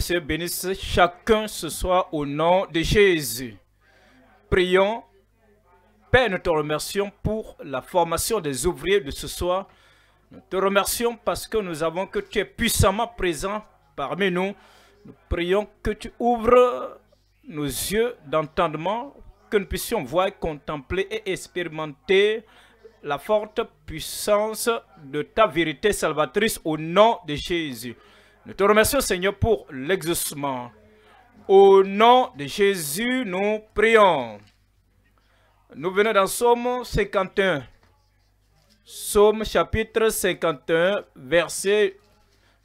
Seigneur bénisse chacun ce soir au nom de Jésus. Prions. Père, nous te remercions pour la formation des ouvriers de ce soir. Nous te remercions parce que nous avons que tu es puissamment présent parmi nous. Nous prions que tu ouvres nos yeux d'entendement, que nous puissions voir, contempler et expérimenter la forte puissance de ta vérité salvatrice au nom de Jésus. Nous te remercions, Seigneur, pour l'exaucement. Au nom de Jésus, nous prions. Nous venons dans Somme 51. Somme, chapitre 51, verset...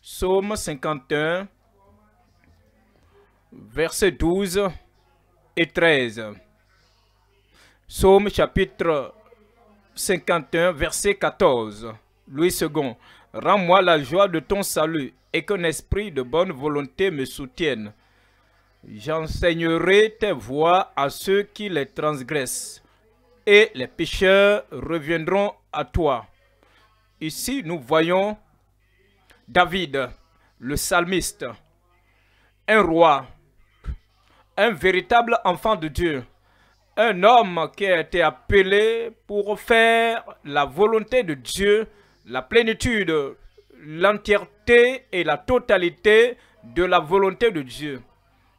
Somme 51, verset 12 et 13. Somme, chapitre 51, verset 14. Louis II. Rends-moi la joie de ton salut et qu'un esprit de bonne volonté me soutienne. J'enseignerai tes voies à ceux qui les transgressent, et les pécheurs reviendront à toi. Ici, nous voyons David, le psalmiste, un roi, un véritable enfant de Dieu, un homme qui a été appelé pour faire la volonté de Dieu la plénitude, l'entièreté et la totalité de la volonté de Dieu.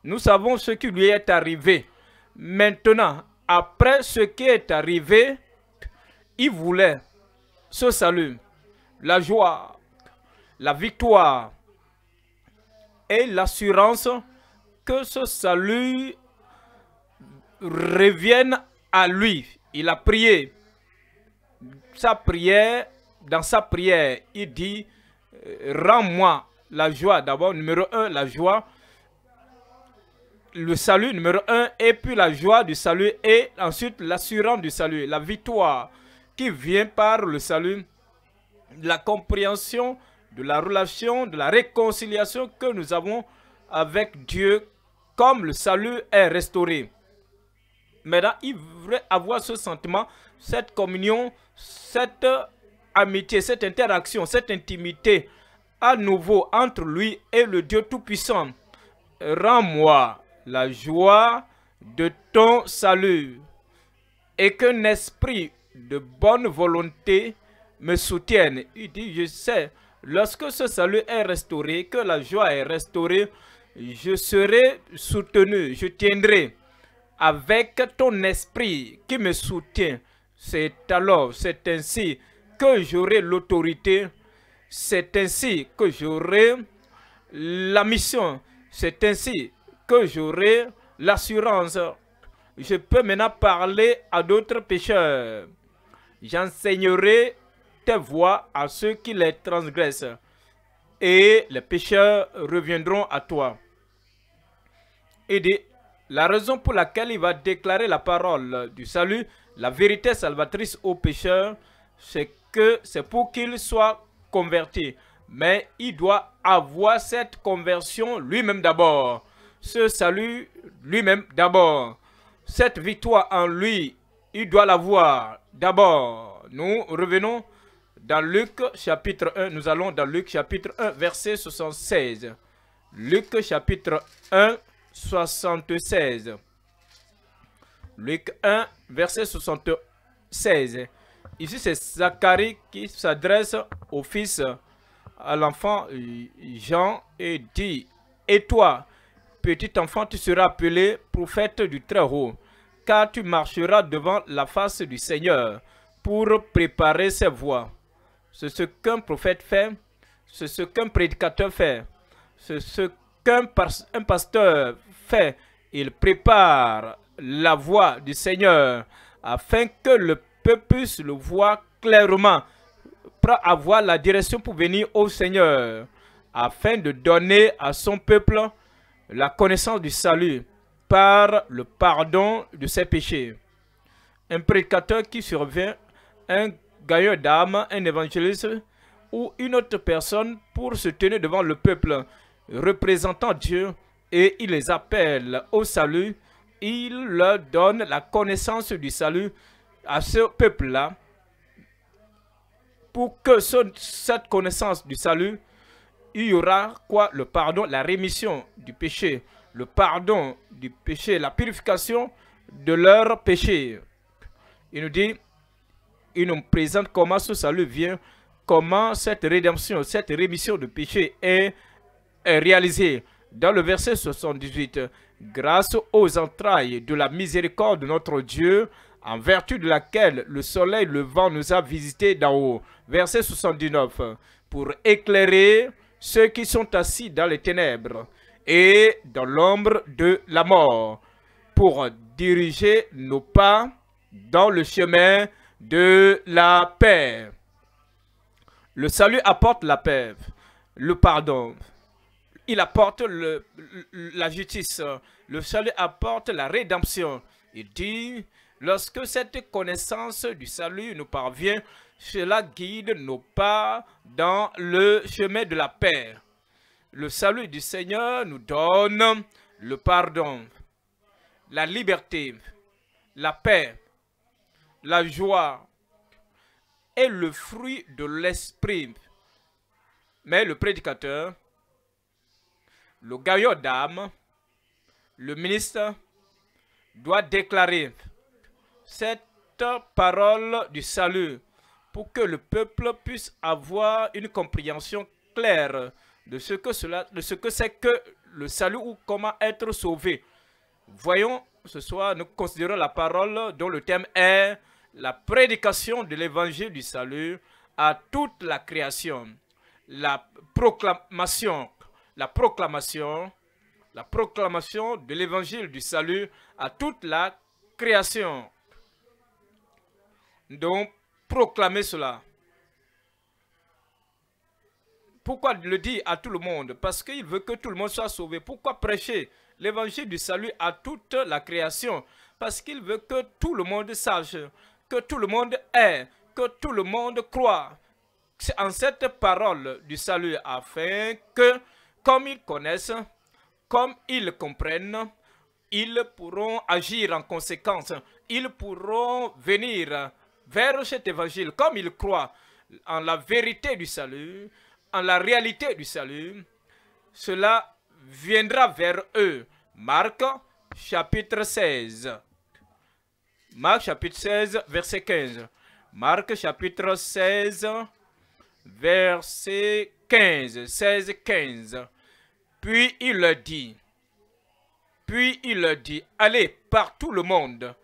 Nous savons ce qui lui est arrivé. Maintenant, après ce qui est arrivé, il voulait ce salut, la joie, la victoire et l'assurance que ce salut revienne à lui. Il a prié. Sa prière dans sa prière, il dit euh, Rends-moi la joie. D'abord, numéro un, la joie. Le salut, numéro un, et puis la joie du salut, et ensuite l'assurance du salut, la victoire qui vient par le salut, la compréhension de la relation, de la réconciliation que nous avons avec Dieu, comme le salut est restauré. Maintenant, il devrait avoir ce sentiment, cette communion, cette amitié, cette interaction, cette intimité à nouveau entre lui et le Dieu Tout-Puissant. Rends-moi la joie de ton salut et qu'un esprit de bonne volonté me soutienne. Il dit, je sais, lorsque ce salut est restauré, que la joie est restaurée, je serai soutenu, je tiendrai avec ton esprit qui me soutient. C'est alors, c'est ainsi j'aurai l'autorité, c'est ainsi que j'aurai la mission, c'est ainsi que j'aurai l'assurance. Je peux maintenant parler à d'autres pécheurs. J'enseignerai tes voix à ceux qui les transgressent, et les pécheurs reviendront à toi. Et la raison pour laquelle il va déclarer la parole du salut, la vérité salvatrice aux pécheurs, c'est que c'est pour qu'il soit converti. Mais il doit avoir cette conversion lui-même d'abord. Ce salut lui-même d'abord. Cette victoire en lui, il doit l'avoir d'abord. Nous revenons dans Luc chapitre 1. Nous allons dans Luc chapitre 1, verset 76. Luc chapitre 1, 76. Luc 1, verset 76. Ici, c'est Zacharie qui s'adresse au fils, à l'enfant Jean, et dit Et toi, petit enfant, tu seras appelé prophète du Très-Haut, car tu marcheras devant la face du Seigneur pour préparer ses voies. C'est ce qu'un prophète fait, c'est ce qu'un prédicateur fait, c'est ce qu'un pasteur fait. Il prépare la voie du Seigneur afin que le peuple le voir clairement, pour avoir la direction pour venir au Seigneur, afin de donner à son peuple la connaissance du salut par le pardon de ses péchés. Un prédicateur qui survient, un gailleur d'âme, un évangéliste ou une autre personne pour se tenir devant le peuple, représentant Dieu, et il les appelle au salut. Il leur donne la connaissance du salut à ce peuple-là pour que cette connaissance du salut, il y aura quoi Le pardon, la rémission du péché, le pardon du péché, la purification de leur péché. Il nous dit, il nous présente comment ce salut vient, comment cette rédemption, cette rémission de péché est, est réalisée. Dans le verset 78, grâce aux entrailles de la miséricorde de notre Dieu, en vertu de laquelle le soleil le vent nous a visités d'en haut. Verset 79. Pour éclairer ceux qui sont assis dans les ténèbres et dans l'ombre de la mort, pour diriger nos pas dans le chemin de la paix. Le salut apporte la paix, le pardon. Il apporte le, la justice. Le salut apporte la rédemption. Il dit Lorsque cette connaissance du salut nous parvient, cela guide nos pas dans le chemin de la paix. Le salut du Seigneur nous donne le pardon, la liberté, la paix, la joie et le fruit de l'esprit. Mais le prédicateur, le gaillot d'âme, le ministre doit déclarer cette parole du salut pour que le peuple puisse avoir une compréhension claire de ce que cela, de ce que c'est que le salut ou comment être sauvé. Voyons, ce soir, nous considérons la parole dont le thème est la prédication de l'évangile du salut à toute la création, la proclamation, la proclamation, la proclamation de l'évangile du salut à toute la création. Donc, proclamer cela. Pourquoi le dire à tout le monde Parce qu'il veut que tout le monde soit sauvé. Pourquoi prêcher l'évangile du salut à toute la création Parce qu'il veut que tout le monde sache, que tout le monde ait, que tout le monde croit en cette parole du salut afin que, comme ils connaissent, comme ils comprennent, ils pourront agir en conséquence. Ils pourront venir vers cet évangile, comme ils croient en la vérité du salut, en la réalité du salut, cela viendra vers eux. Marc chapitre 16. Marc chapitre 16, verset 15. Marc chapitre 16, verset 15. 16, 15. Puis il dit, puis il dit, allez par tout le monde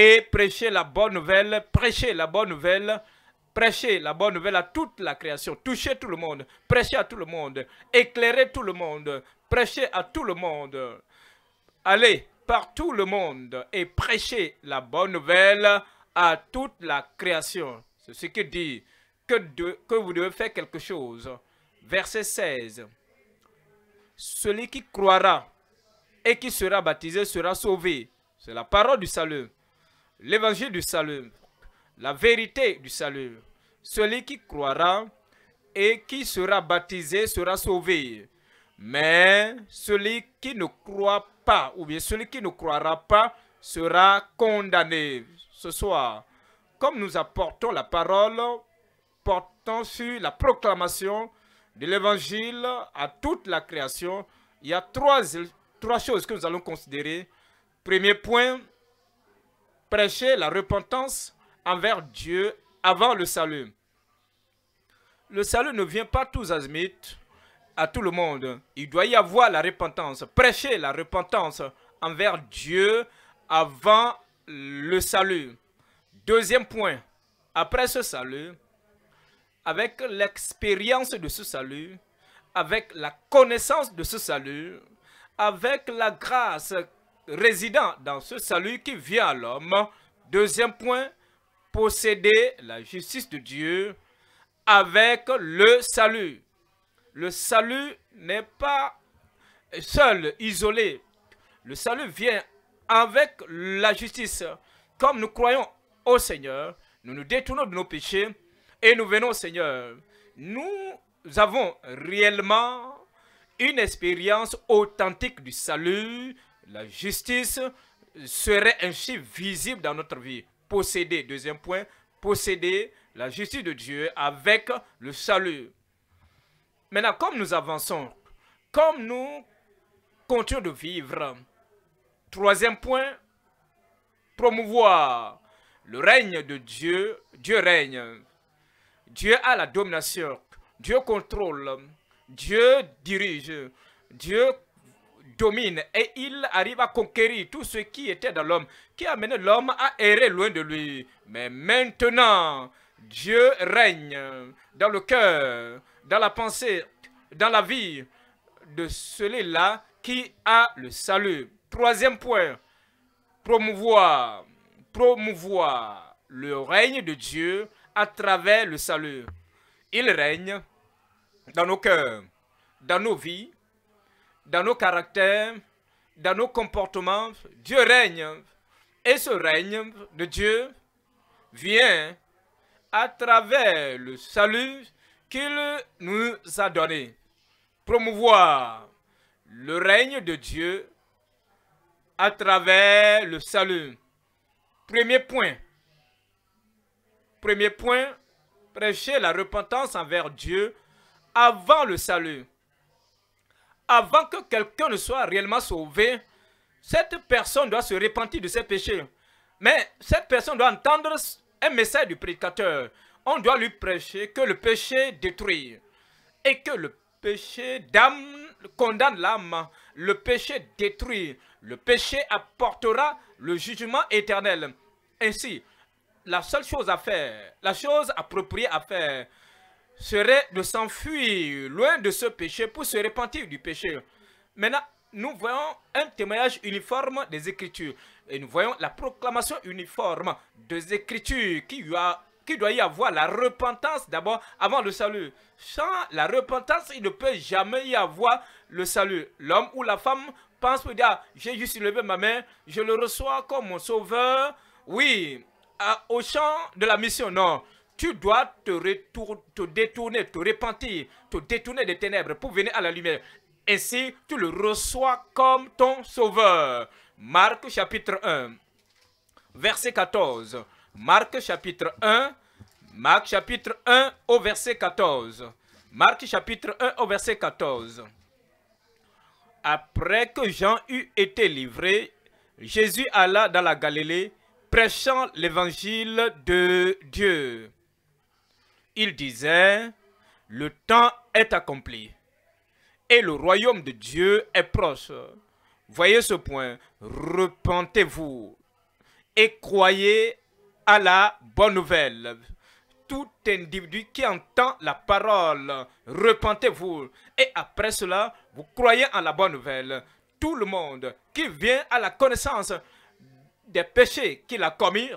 et prêcher la bonne nouvelle, prêcher la bonne nouvelle, prêcher la bonne nouvelle à toute la création, toucher tout le monde, prêcher à tout le monde, éclairer tout le monde, prêcher à tout le monde. Allez par tout le monde et prêcher la bonne nouvelle à toute la création. C'est ce qui dit que, que vous devez faire quelque chose. Verset 16. Celui qui croira et qui sera baptisé sera sauvé. C'est la parole du salut l'évangile du salut, la vérité du salut. Celui qui croira et qui sera baptisé sera sauvé. Mais celui qui ne croit pas, ou bien celui qui ne croira pas, sera condamné. Ce soir, comme nous apportons la parole, portant sur la proclamation de l'évangile à toute la création, il y a trois, trois choses que nous allons considérer. Premier point, prêcher la repentance envers Dieu avant le salut. Le salut ne vient pas tous azimuts, à tout le monde. Il doit y avoir la repentance, prêcher la repentance envers Dieu avant le salut. Deuxième point, après ce salut, avec l'expérience de ce salut, avec la connaissance de ce salut, avec la grâce résident dans ce salut qui vient à l'homme. Deuxième point, posséder la justice de Dieu avec le salut. Le salut n'est pas seul, isolé. Le salut vient avec la justice. Comme nous croyons au Seigneur, nous nous détournons de nos péchés et nous venons au Seigneur. Nous avons réellement une expérience authentique du salut la justice serait ainsi visible dans notre vie. Posséder, deuxième point, posséder la justice de Dieu avec le salut. Maintenant, comme nous avançons, comme nous continuons de vivre, troisième point, promouvoir le règne de Dieu. Dieu règne. Dieu a la domination. Dieu contrôle. Dieu dirige. Dieu domine et il arrive à conquérir tout ce qui était dans l'homme, qui amenait l'homme à errer loin de lui. Mais maintenant, Dieu règne dans le cœur, dans la pensée, dans la vie de celui-là qui a le salut. Troisième point, promouvoir, promouvoir le règne de Dieu à travers le salut. Il règne dans nos cœurs, dans nos vies, dans nos caractères, dans nos comportements, Dieu règne. Et ce règne de Dieu vient à travers le salut qu'il nous a donné. Promouvoir le règne de Dieu à travers le salut. Premier point. Premier point, prêcher la repentance envers Dieu avant le salut avant que quelqu'un ne soit réellement sauvé, cette personne doit se repentir de ses péchés. Mais cette personne doit entendre un message du prédicateur. On doit lui prêcher que le péché détruit et que le péché d'âme condamne l'âme. Le péché détruit. Le péché apportera le jugement éternel. Ainsi, la seule chose à faire, la chose appropriée à faire, serait de s'enfuir loin de ce péché pour se repentir du péché. Maintenant, nous voyons un témoignage uniforme des Écritures. Et nous voyons la proclamation uniforme des Écritures qui, a, qui doit y avoir la repentance d'abord avant le salut. Sans la repentance, il ne peut jamais y avoir le salut. L'homme ou la femme pense dire dire j'ai juste levé ma main, je le reçois comme mon sauveur. Oui, au champ de la mission, non tu dois te, détourner, te repentir, te détourner des ténèbres pour venir à la lumière. Ainsi, tu le reçois comme ton sauveur. Marc chapitre 1, verset 14. Marc chapitre 1, Marc chapitre 1 au verset 14. Marc chapitre 1 au verset 14. Après que Jean eut été livré, Jésus alla dans la Galilée, prêchant l'évangile de Dieu il disait, le temps est accompli et le royaume de Dieu est proche. Voyez ce point, repentez-vous et croyez à la bonne nouvelle. Tout individu qui entend la parole, repentez-vous. Et après cela, vous croyez à la bonne nouvelle. Tout le monde qui vient à la connaissance des péchés qu'il a commis,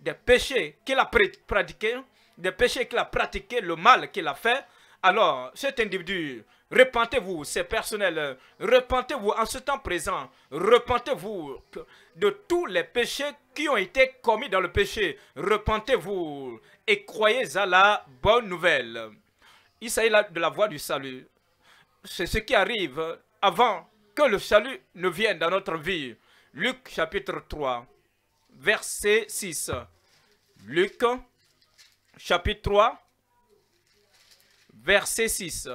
des péchés qu'il a pratiqués, des péchés qu'il a pratiqués, le mal qu'il a fait, alors cet individu, repentez-vous, c'est personnel, repentez-vous en ce temps présent, repentez-vous de tous les péchés qui ont été commis dans le péché, repentez-vous et croyez à la bonne nouvelle. Il s'agit de la voie du salut. C'est ce qui arrive avant que le salut ne vienne dans notre vie. Luc chapitre 3, verset 6. Luc chapitre 3, verset 6.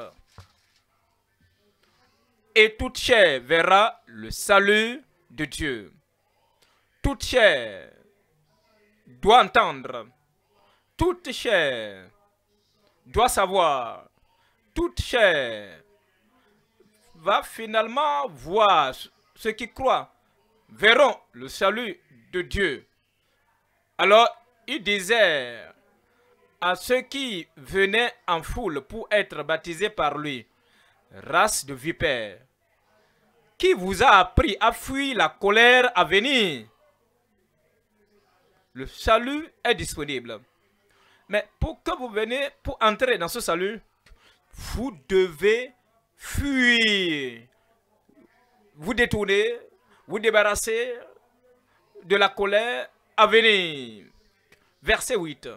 Et toute chair verra le salut de Dieu. Toute chair doit entendre. Toute chair doit savoir. Toute chair va finalement voir ceux qui croient, verront le salut de Dieu. Alors, il disait à ceux qui venaient en foule pour être baptisés par lui, race de vipères, qui vous a appris à fuir la colère à venir Le salut est disponible. Mais pour que vous venez pour entrer dans ce salut, vous devez fuir, vous détourner, vous débarrasser de la colère à venir. Verset 8.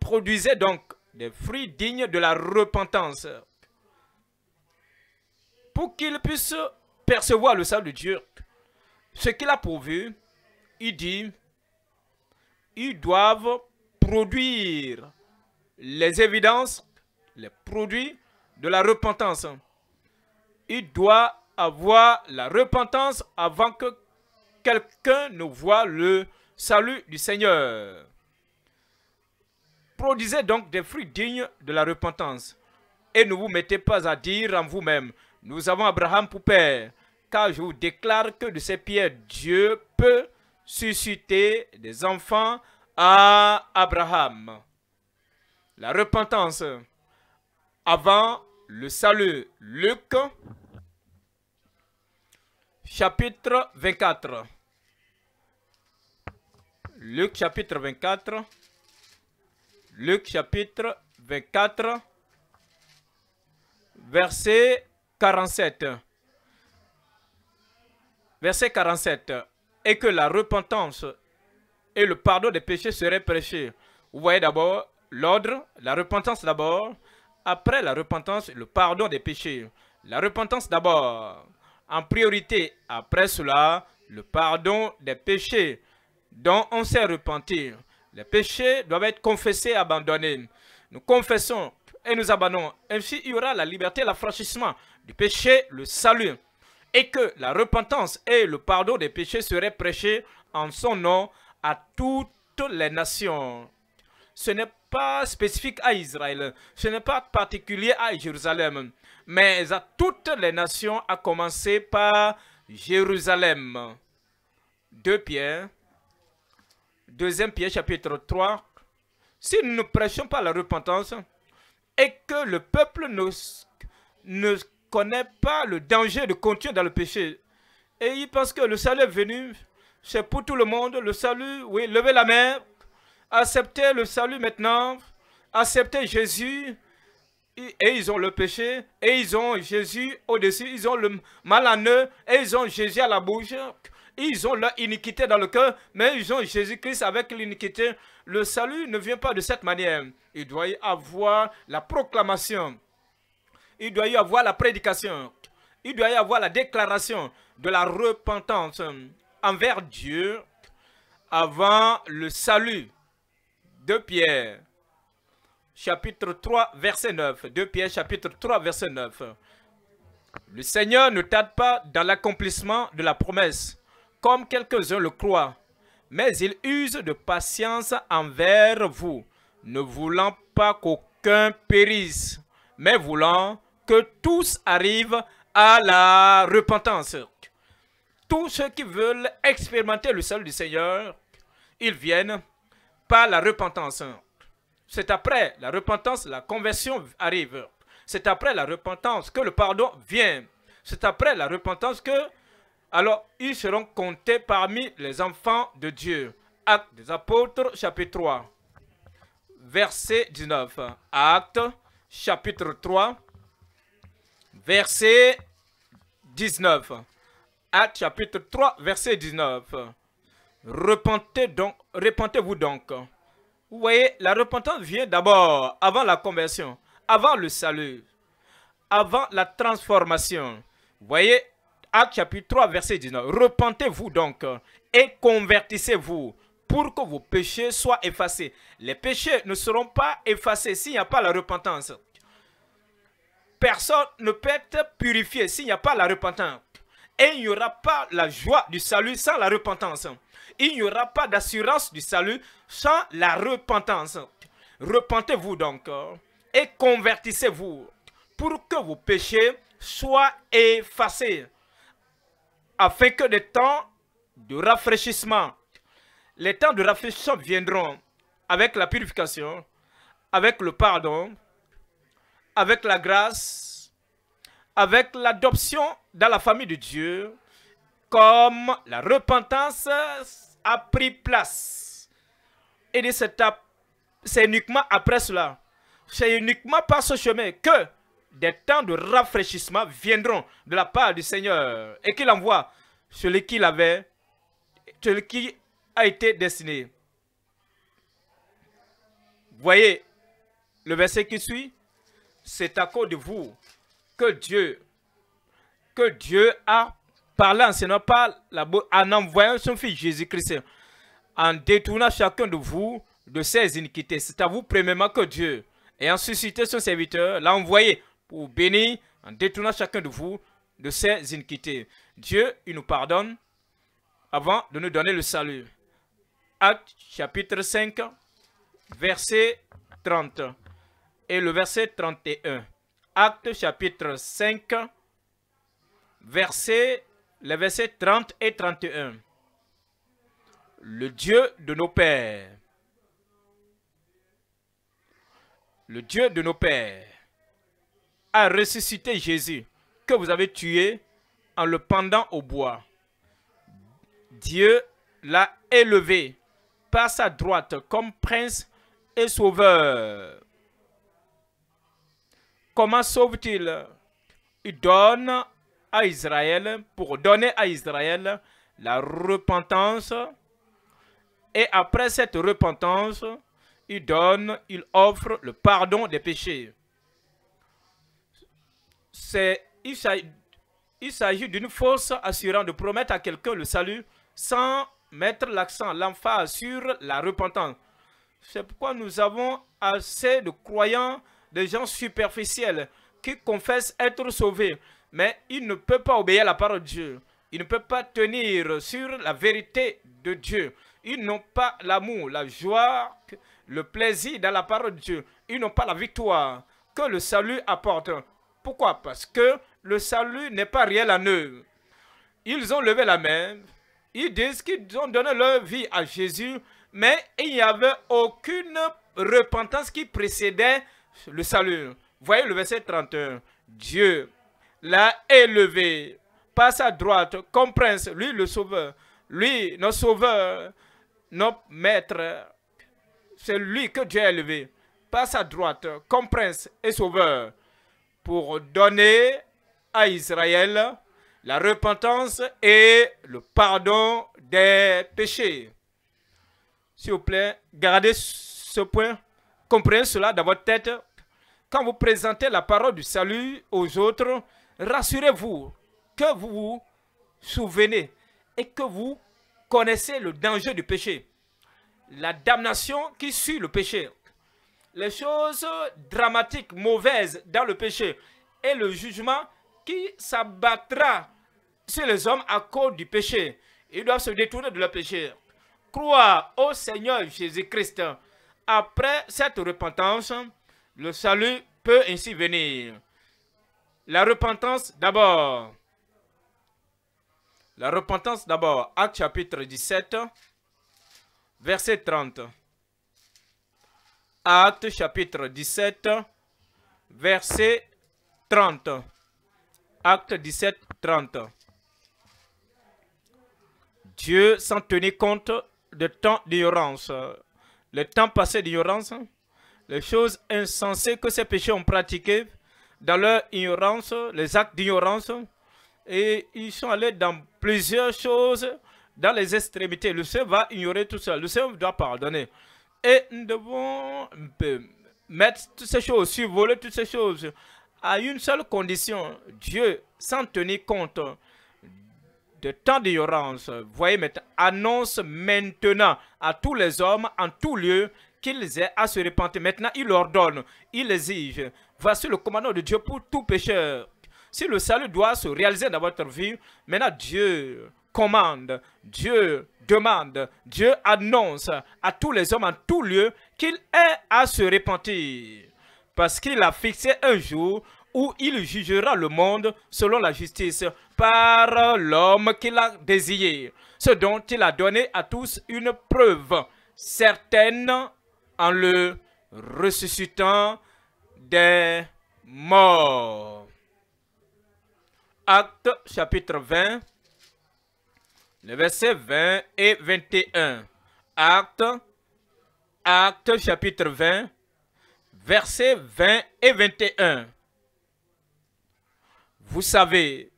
Produisait donc des fruits dignes de la repentance pour qu'ils puissent percevoir le salut de Dieu. Ce qu'il a pourvu, il dit, ils doivent produire les évidences, les produits de la repentance. Il doit avoir la repentance avant que quelqu'un ne voit le salut du Seigneur. Produisez donc des fruits dignes de la repentance. Et ne vous mettez pas à dire en vous-même, nous avons Abraham pour père, car je vous déclare que de ses pierres, Dieu peut susciter des enfants à Abraham. La repentance avant le salut. Luc chapitre 24. Luc chapitre 24. Luc chapitre 24, verset 47. Verset 47. Et que la repentance et le pardon des péchés seraient prêchés. Vous voyez d'abord l'ordre, la repentance d'abord. Après la repentance, le pardon des péchés. La repentance d'abord. En priorité, après cela, le pardon des péchés dont on sait repentir. Les péchés doivent être confessés et abandonnés. Nous confessons et nous abandonnons. Ainsi, il y aura la liberté, l'affranchissement du péché, le salut. Et que la repentance et le pardon des péchés seraient prêchés en son nom à toutes les nations. Ce n'est pas spécifique à Israël, ce n'est pas particulier à Jérusalem, mais à toutes les nations, à commencer par Jérusalem. Deux Pierre Deuxième Pierre chapitre 3. Si nous ne prêchons pas la repentance et que le peuple ne, ne connaît pas le danger de continuer dans le péché, et il pense que le salut est venu, c'est pour tout le monde, le salut, oui, levez la main, acceptez le salut maintenant, acceptez Jésus, et ils ont le péché, et ils ont Jésus au-dessus, ils ont le mal à eux, et ils ont Jésus à la bouche, ils ont leur iniquité dans le cœur, mais ils ont Jésus-Christ avec l'iniquité. Le salut ne vient pas de cette manière. Il doit y avoir la proclamation. Il doit y avoir la prédication. Il doit y avoir la déclaration de la repentance envers Dieu avant le salut de Pierre. Chapitre 3, verset 9. 2 Pierre, chapitre 3, verset 9. Le Seigneur ne tarde pas dans l'accomplissement de la promesse, comme quelques-uns le croient, mais ils usent de patience envers vous, ne voulant pas qu'aucun périsse, mais voulant que tous arrivent à la repentance. Tous ceux qui veulent expérimenter le salut du Seigneur, ils viennent par la repentance. C'est après la repentance, la conversion arrive. C'est après la repentance que le pardon vient. C'est après la repentance que alors ils seront comptés parmi les enfants de Dieu. Actes des Apôtres, chapitre 3, verset 19. Acte, chapitre 3, verset 19. Acte chapitre 3, verset 19. Repentez donc, repentez-vous donc. Vous voyez, la repentance vient d'abord, avant la conversion, avant le salut, avant la transformation. Vous voyez, Acte chapitre 3, verset 19. Repentez-vous donc et convertissez-vous pour que vos péchés soient effacés. Les péchés ne seront pas effacés s'il n'y a pas la repentance. Personne ne peut être purifié s'il n'y a pas la repentance. Et il n'y aura pas la joie du salut sans la repentance. Il n'y aura pas d'assurance du salut sans la repentance. Repentez-vous donc et convertissez-vous pour que vos péchés soient effacés afin que les temps de rafraîchissement, les temps de rafraîchissement viendront avec la purification, avec le pardon, avec la grâce, avec l'adoption dans la famille de Dieu, comme la repentance a pris place. Et c'est uniquement après cela, c'est uniquement par ce chemin que des temps de rafraîchissement viendront de la part du Seigneur et qu'il envoie celui qui l'avait, celui qui a été destiné. Voyez le verset qui suit. C'est à cause de vous que Dieu, que Dieu a parlé en la en envoyant son fils Jésus-Christ, en détournant chacun de vous de ses iniquités. C'est à vous premièrement que Dieu, ayant suscité son serviteur, l'a envoyé pour bénir en détournant chacun de vous de ses iniquités. Dieu, il nous pardonne avant de nous donner le salut. Acte chapitre 5, verset 30 et le verset 31. Acte chapitre 5, verset, les versets 30 et 31. Le Dieu de nos pères. Le Dieu de nos pères a ressuscité Jésus que vous avez tué en le pendant au bois. Dieu l'a élevé par sa droite comme prince et sauveur. Comment sauve-t-il Il donne à Israël, pour donner à Israël la repentance. Et après cette repentance, il donne, il offre le pardon des péchés il s'agit d'une force assurance de promettre à quelqu'un le salut sans mettre l'accent, l'emphase sur la repentance. C'est pourquoi nous avons assez de croyants, de gens superficiels qui confessent être sauvés, mais ils ne peuvent pas obéir à la parole de Dieu. Ils ne peuvent pas tenir sur la vérité de Dieu. Ils n'ont pas l'amour, la joie, le plaisir dans la parole de Dieu. Ils n'ont pas la victoire que le salut apporte. Pourquoi Parce que le salut n'est pas réel en eux. Ils ont levé la main, ils disent qu'ils ont donné leur vie à Jésus, mais il n'y avait aucune repentance qui précédait le salut. Voyez le verset 31. Dieu l'a élevé par sa droite comme prince, lui le sauveur, lui notre sauveur, notre maître. C'est lui que Dieu a élevé par sa droite comme prince et sauveur pour donner à Israël la repentance et le pardon des péchés. S'il vous plaît, gardez ce point, comprenez cela dans votre tête. Quand vous présentez la parole du salut aux autres, rassurez-vous que vous vous souvenez et que vous connaissez le danger du péché, la damnation qui suit le péché les choses dramatiques, mauvaises dans le péché et le jugement qui s'abattra sur les hommes à cause du péché. Ils doivent se détourner de leur péché. Crois au Seigneur Jésus-Christ. Après cette repentance, le salut peut ainsi venir. La repentance d'abord. La repentance d'abord. Acte chapitre 17, verset 30. Actes chapitre 17, verset 30. Acte 17, 30. Dieu, s'en tenait compte de temps d'ignorance, le temps passé d'ignorance, les choses insensées que ces péchés ont pratiquées dans leur ignorance, les actes d'ignorance, et ils sont allés dans plusieurs choses, dans les extrémités. Le Seigneur va ignorer tout ça. Le Seigneur doit pardonner. Et nous devons mettre toutes ces choses, survoler toutes ces choses à une seule condition. Dieu, sans tenir compte de tant d'ignorance, voyez maintenant, annonce maintenant à tous les hommes en tout lieu qu'ils aient à se repentir. Maintenant, il ordonne, il exige. Voici le commandement de Dieu pour tout pécheur. Si le salut doit se réaliser dans votre vie, maintenant Dieu commande, Dieu demande, Dieu annonce à tous les hommes en tout lieu qu'il est à se repentir. Parce qu'il a fixé un jour où il jugera le monde selon la justice par l'homme qu'il a désiré ce dont il a donné à tous une preuve certaine en le ressuscitant des morts. Acte chapitre 20, le verset 20 et 21. Acte. Acte chapitre 20, Verset 20 et 21. Vous savez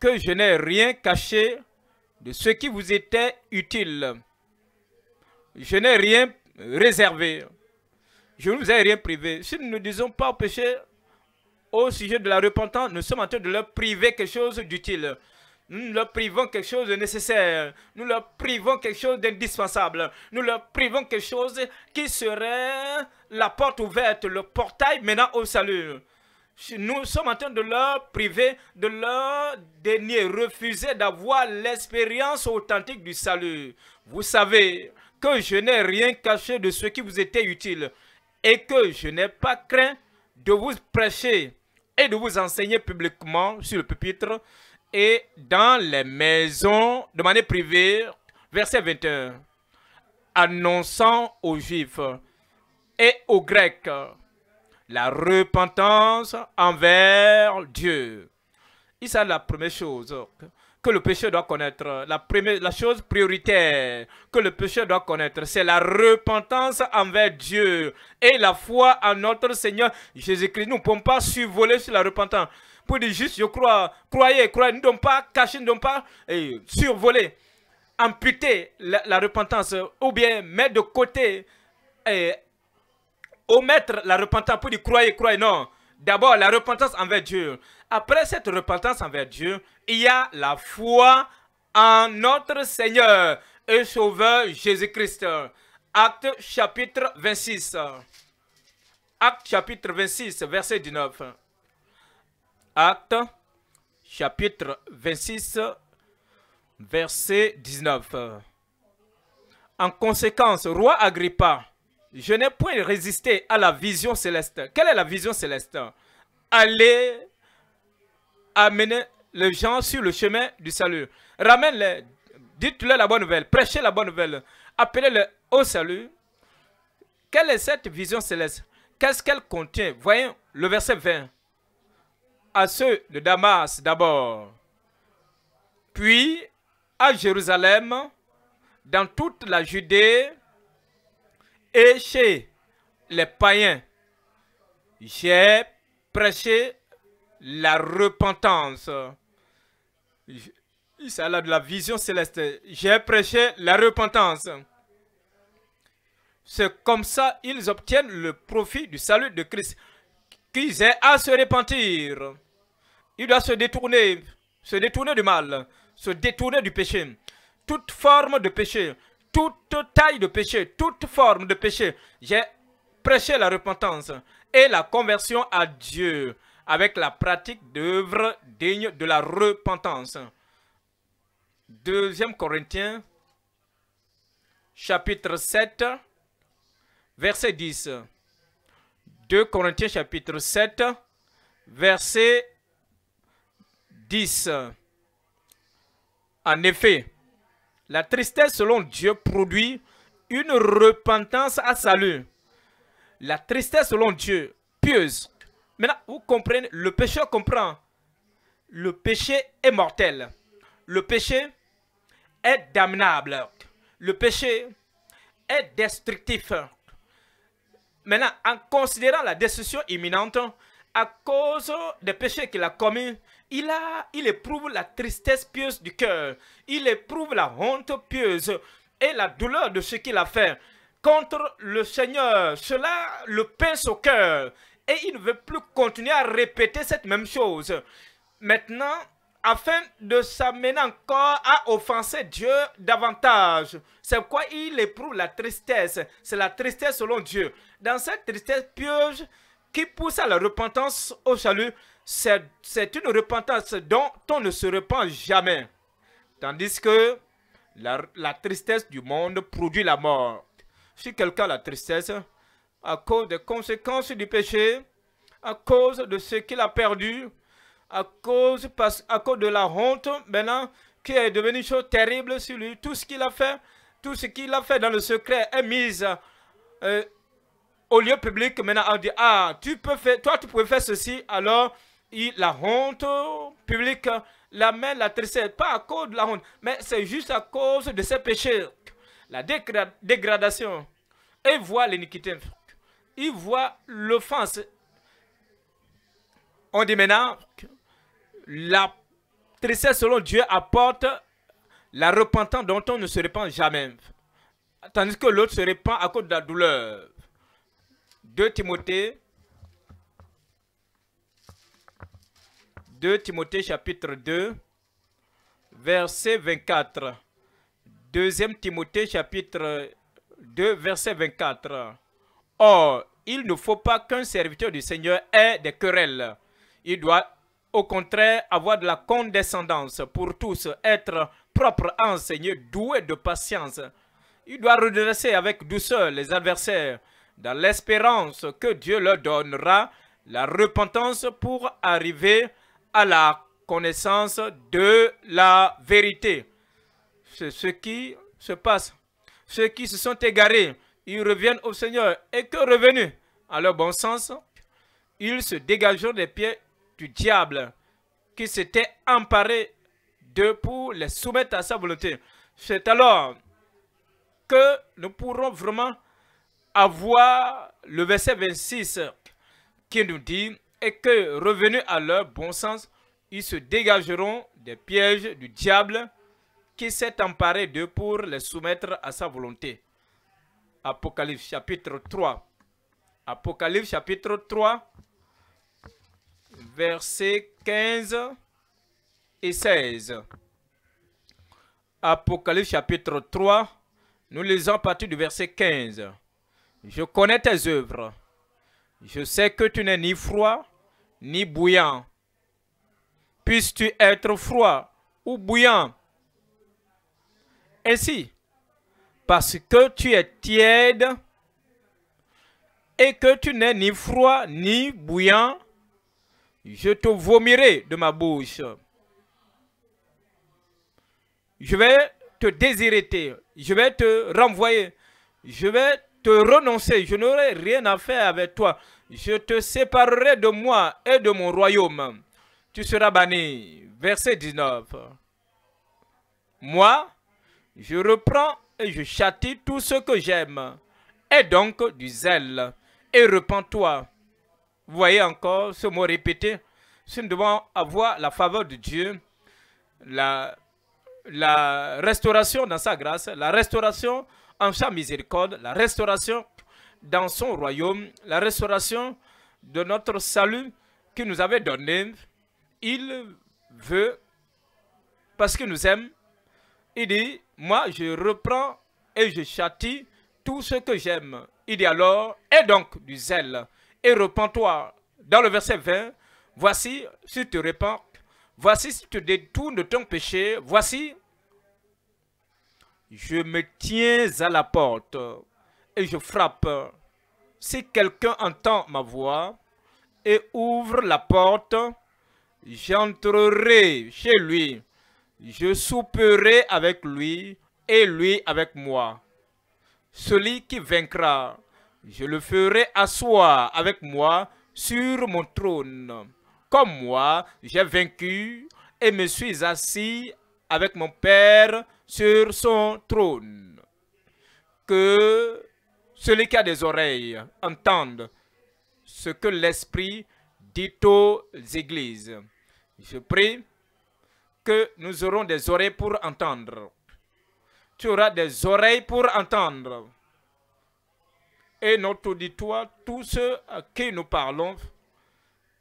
que je n'ai rien caché de ce qui vous était utile. Je n'ai rien réservé. Je ne vous ai rien privé. Si nous ne disons pas au péché au sujet de la repentance, nous sommes en train de leur priver quelque chose d'utile. Nous leur privons quelque chose de nécessaire. Nous leur privons quelque chose d'indispensable. Nous leur privons quelque chose qui serait la porte ouverte, le portail menant au salut. Nous sommes en train de leur priver, de leur dénier, refuser d'avoir l'expérience authentique du salut. Vous savez que je n'ai rien caché de ce qui vous était utile et que je n'ai pas craint de vous prêcher et de vous enseigner publiquement sur le pupitre et dans les maisons de manière privée, verset 21, annonçant aux Juifs et aux Grecs la repentance envers Dieu. Et ça, la première chose que le pécheur doit connaître, la, première, la chose prioritaire que le pécheur doit connaître, c'est la repentance envers Dieu et la foi en notre Seigneur Jésus-Christ. Nous ne pouvons pas survoler sur la repentance pour dire juste, je crois, croyez, croyez, ne donne pas, cachez, ne donne pas, et survoler, amputer la, repentance, ou bien mettre de côté, et omettre la repentance pour dire croyez, croyez, non. D'abord, la repentance envers Dieu. Après cette repentance envers Dieu, il y a la foi en notre Seigneur et Sauveur Jésus-Christ. Acte chapitre 26. Acte chapitre 26, verset 19. Acte chapitre 26, verset 19. En conséquence, roi Agrippa, je n'ai point résisté à la vision céleste. Quelle est la vision céleste Allez amener les gens sur le chemin du salut. Ramène-les, dites-leur la bonne nouvelle, prêchez la bonne nouvelle, appelez le au salut. Quelle est cette vision céleste Qu'est-ce qu'elle contient Voyons le verset 20 à ceux de Damas d'abord, puis à Jérusalem, dans toute la Judée et chez les païens. J'ai prêché la repentance. C'est là de la vision céleste. J'ai prêché la repentance. C'est comme ça ils obtiennent le profit du salut de Christ, qu'ils aient à se repentir. Il doit se détourner, se détourner du mal, se détourner du péché. Toute forme de péché, toute taille de péché, toute forme de péché. J'ai prêché la repentance et la conversion à Dieu avec la pratique d'œuvres dignes de la repentance. Deuxième Corinthiens, chapitre 7, verset 10. 2 Corinthiens, chapitre 7, verset en effet, la tristesse selon Dieu produit une repentance à salut. La tristesse selon Dieu, pieuse. Maintenant, vous comprenez, le pécheur comprend. Le péché est mortel. Le péché est damnable. Le péché est destructif. Maintenant, en considérant la destruction imminente à cause des péchés qu'il a commis, il, a, il éprouve la tristesse pieuse du cœur. Il éprouve la honte pieuse et la douleur de ce qu'il a fait contre le Seigneur. Cela le pince au cœur. Et il ne veut plus continuer à répéter cette même chose. Maintenant, afin de s'amener encore à offenser Dieu davantage. C'est pourquoi il éprouve la tristesse. C'est la tristesse selon Dieu. Dans cette tristesse pieuse qui pousse à la repentance au salut, c'est une repentance dont on ne se repent jamais. Tandis que la, tristesse du monde produit la mort. Si quelqu'un a la tristesse, à cause des conséquences du péché, à cause de ce qu'il a perdu, à cause, à cause de la honte maintenant qui est devenue chose terrible sur lui, tout ce qu'il a fait, tout ce qu'il a fait dans le secret est mis euh, au lieu public. Maintenant, on dit, ah, tu peux faire, toi tu peux faire ceci, alors la honte publique l'amène la tristesse, pas à cause de la honte, mais c'est juste à cause de ses péchés, la dégradation. Il voit l'iniquité, il voit l'offense. On dit maintenant la tristesse selon Dieu apporte la repentance dont on ne se répand jamais, tandis que l'autre se répand à cause de la douleur. 2 Timothée 2 Timothée chapitre 2, verset 24. 2 Timothée chapitre 2, verset 24. Or, il ne faut pas qu'un serviteur du Seigneur ait des querelles. Il doit au contraire avoir de la condescendance pour tous, être propre à enseigner, doué de patience. Il doit redresser avec douceur les adversaires, dans l'espérance que Dieu leur donnera la repentance pour arriver à à la connaissance de la vérité. C'est ce qui se passe. Ceux qui se sont égarés, ils reviennent au Seigneur et que revenus à leur bon sens, ils se dégageront des pieds du diable qui s'était emparé d'eux pour les soumettre à sa volonté. C'est alors que nous pourrons vraiment avoir le verset 26 qui nous dit et que, revenus à leur bon sens, ils se dégageront des pièges du diable qui s'est emparé d'eux pour les soumettre à sa volonté. Apocalypse chapitre 3. Apocalypse chapitre 3, versets 15 et 16. Apocalypse chapitre 3, nous lisons à partir du verset 15. Je connais tes œuvres. Je sais que tu n'es ni froid ni bouillant. Puisses-tu être froid ou bouillant. Ainsi, parce que tu es tiède et que tu n'es ni froid ni bouillant, je te vomirai de ma bouche. Je vais te déshériter, je vais te renvoyer, je vais te renoncer, je n'aurai rien à faire avec toi. Je te séparerai de moi et de mon royaume. Tu seras banni. Verset 19. Moi, je reprends et je châtie tout ce que j'aime. Et donc du zèle. Et repens-toi. Vous voyez encore ce mot répété. Si nous devons avoir la faveur de Dieu, la, la restauration dans sa grâce, la restauration en sa miséricorde, la restauration dans son royaume, la restauration de notre salut qu'il nous avait donné. Il veut, parce qu'il nous aime, il dit, moi je reprends et je châtie tout ce que j'aime. Il dit alors, et donc du zèle, et repends toi Dans le verset 20, voici si tu répands, voici si tu détournes de ton péché, voici je me tiens à la porte et je frappe. Si quelqu'un entend ma voix et ouvre la porte, j'entrerai chez lui. Je souperai avec lui et lui avec moi. Celui qui vaincra, je le ferai asseoir avec moi sur mon trône. Comme moi, j'ai vaincu et me suis assis avec mon Père sur son trône. Que celui qui a des oreilles entende ce que l'Esprit dit aux églises. Je prie que nous aurons des oreilles pour entendre. Tu auras des oreilles pour entendre. Et notre auditoire, tous ceux à qui nous parlons,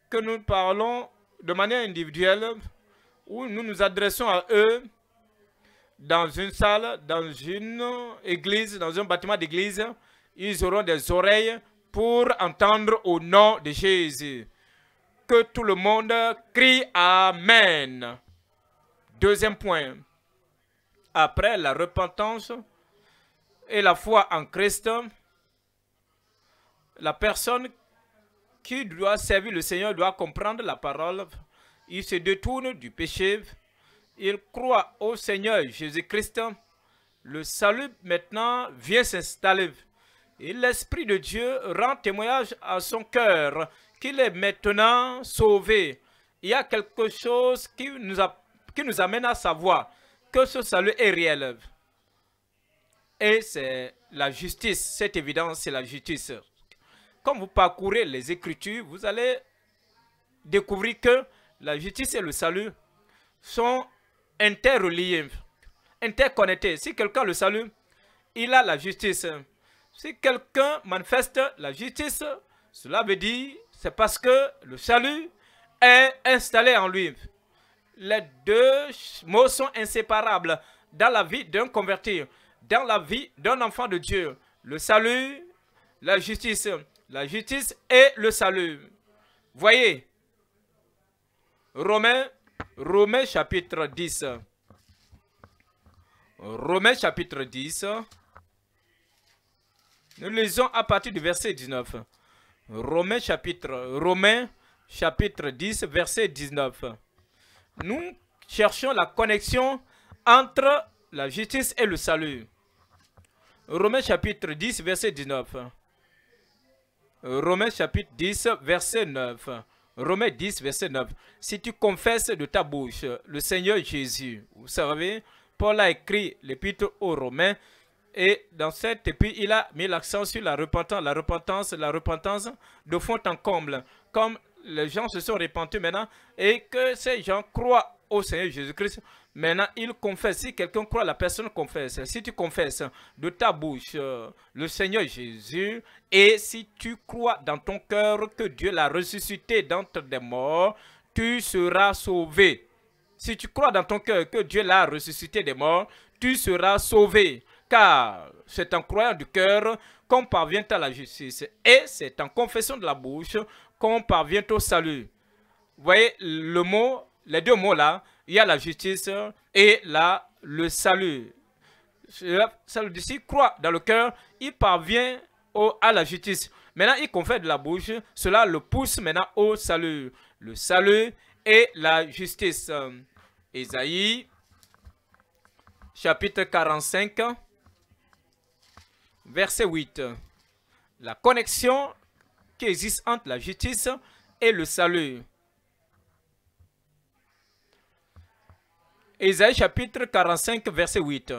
que nous parlons de manière individuelle, ou nous nous adressons à eux, dans une salle, dans une église, dans un bâtiment d'église, ils auront des oreilles pour entendre au nom de Jésus. Que tout le monde crie Amen. Deuxième point. Après la repentance et la foi en Christ, la personne qui doit servir le Seigneur doit comprendre la parole. Il se détourne du péché il croit au Seigneur Jésus-Christ, le salut maintenant vient s'installer. Et l'Esprit de Dieu rend témoignage à son cœur qu'il est maintenant sauvé. Il y a quelque chose qui nous, a, qui nous amène à savoir que ce salut est réel. Et c'est la justice, cette évidence, c'est la justice. Quand vous parcourez les Écritures, vous allez découvrir que la justice et le salut sont interreliés, interconnecté. Si quelqu'un le salue, il a la justice. Si quelqu'un manifeste la justice, cela veut dire c'est parce que le salut est installé en lui. Les deux mots sont inséparables dans la vie d'un converti, dans la vie d'un enfant de Dieu. Le salut, la justice, la justice et le salut. Voyez, Romains Romains chapitre 10. Romains chapitre 10. Nous lisons à partir du verset 19. Romains chapitre, Romains chapitre 10, verset 19. Nous cherchons la connexion entre la justice et le salut. Romains chapitre 10, verset 19. Romains chapitre 10, verset 9. Romains 10, verset 9. Si tu confesses de ta bouche le Seigneur Jésus, vous savez, Paul a écrit l'épître aux Romains et dans cette épître, il a mis l'accent sur la repentance, la repentance, la repentance de fond en comble. Comme les gens se sont répandus maintenant et que ces gens croient au Seigneur Jésus-Christ, Maintenant, il confesse. Si quelqu'un croit, la personne confesse. Si tu confesses de ta bouche euh, le Seigneur Jésus, et si tu crois dans ton cœur que Dieu l'a ressuscité d'entre les morts, tu seras sauvé. Si tu crois dans ton cœur que Dieu l'a ressuscité des morts, tu seras sauvé. Car c'est en croyant du cœur qu'on parvient à la justice. Et c'est en confession de la bouche qu'on parvient au salut. voyez, le mot, les deux mots là, il y a la justice et là, le salut. Celui-ci croit dans le cœur, il parvient au, à la justice. Maintenant, il confère de la bouche, cela le pousse maintenant au salut. Le salut et la justice. Ésaïe, chapitre 45, verset 8. La connexion qui existe entre la justice et le salut. Ésaïe chapitre 45, verset 8.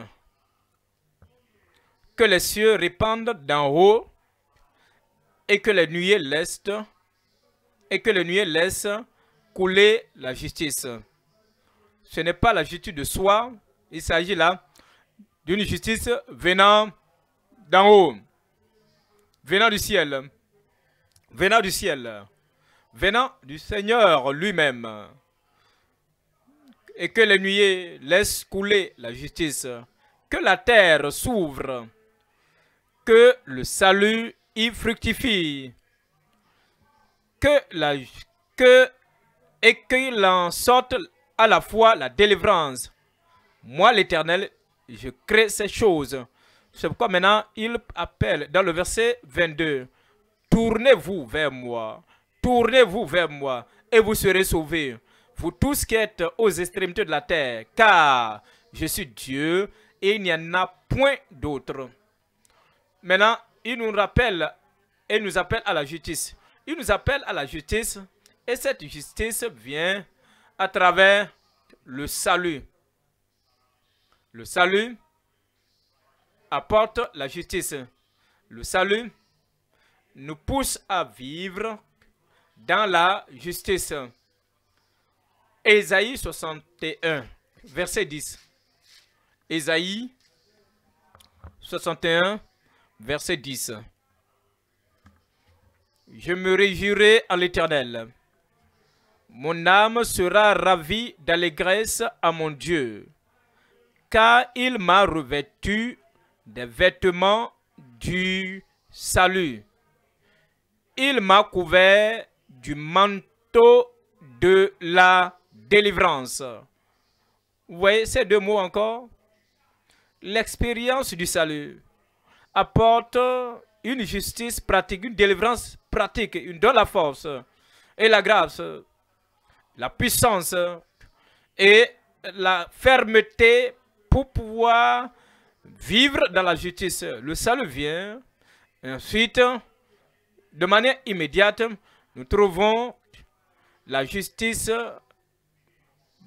Que les cieux répandent d'en haut et que les nuées laissent et que les nuées laissent couler la justice. Ce n'est pas la justice de soi, il s'agit là d'une justice venant d'en haut, venant du ciel, venant du ciel, venant du Seigneur lui-même et que les nuées laissent couler la justice. Que la terre s'ouvre, que le salut y fructifie, que la, que, et qu'il en sorte à la fois la délivrance. Moi, l'Éternel, je crée ces choses. C'est pourquoi maintenant, il appelle dans le verset 22, « Tournez-vous vers moi, tournez-vous vers moi, et vous serez sauvés. » vous tous qui êtes aux extrémités de la terre, car je suis Dieu et il n'y en a point d'autre. Maintenant, il nous rappelle et nous appelle à la justice. Il nous appelle à la justice et cette justice vient à travers le salut. Le salut apporte la justice. Le salut nous pousse à vivre dans la justice. Ésaïe 61, verset 10. Ésaïe 61, verset 10. Je me réjouirai à l'Éternel. Mon âme sera ravie d'allégresse à mon Dieu, car il m'a revêtu des vêtements du salut. Il m'a couvert du manteau de la délivrance. Vous voyez ces deux mots encore L'expérience du salut apporte une justice pratique, une délivrance pratique, une donne la force et la grâce, la puissance et la fermeté pour pouvoir vivre dans la justice. Le salut vient. ensuite, de manière immédiate, nous trouvons la justice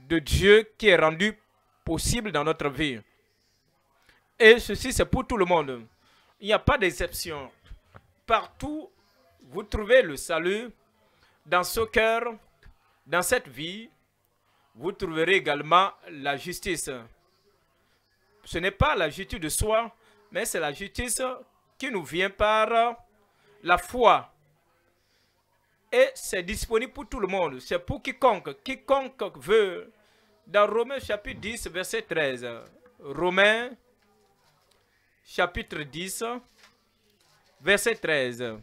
de Dieu qui est rendu possible dans notre vie. Et ceci, c'est pour tout le monde. Il n'y a pas d'exception. Partout, vous trouvez le salut dans ce cœur, dans cette vie. Vous trouverez également la justice. Ce n'est pas la justice de soi, mais c'est la justice qui nous vient par la foi. Et c'est disponible pour tout le monde. C'est pour quiconque. Quiconque veut dans Romains chapitre 10, verset 13. Romains chapitre 10, verset 13.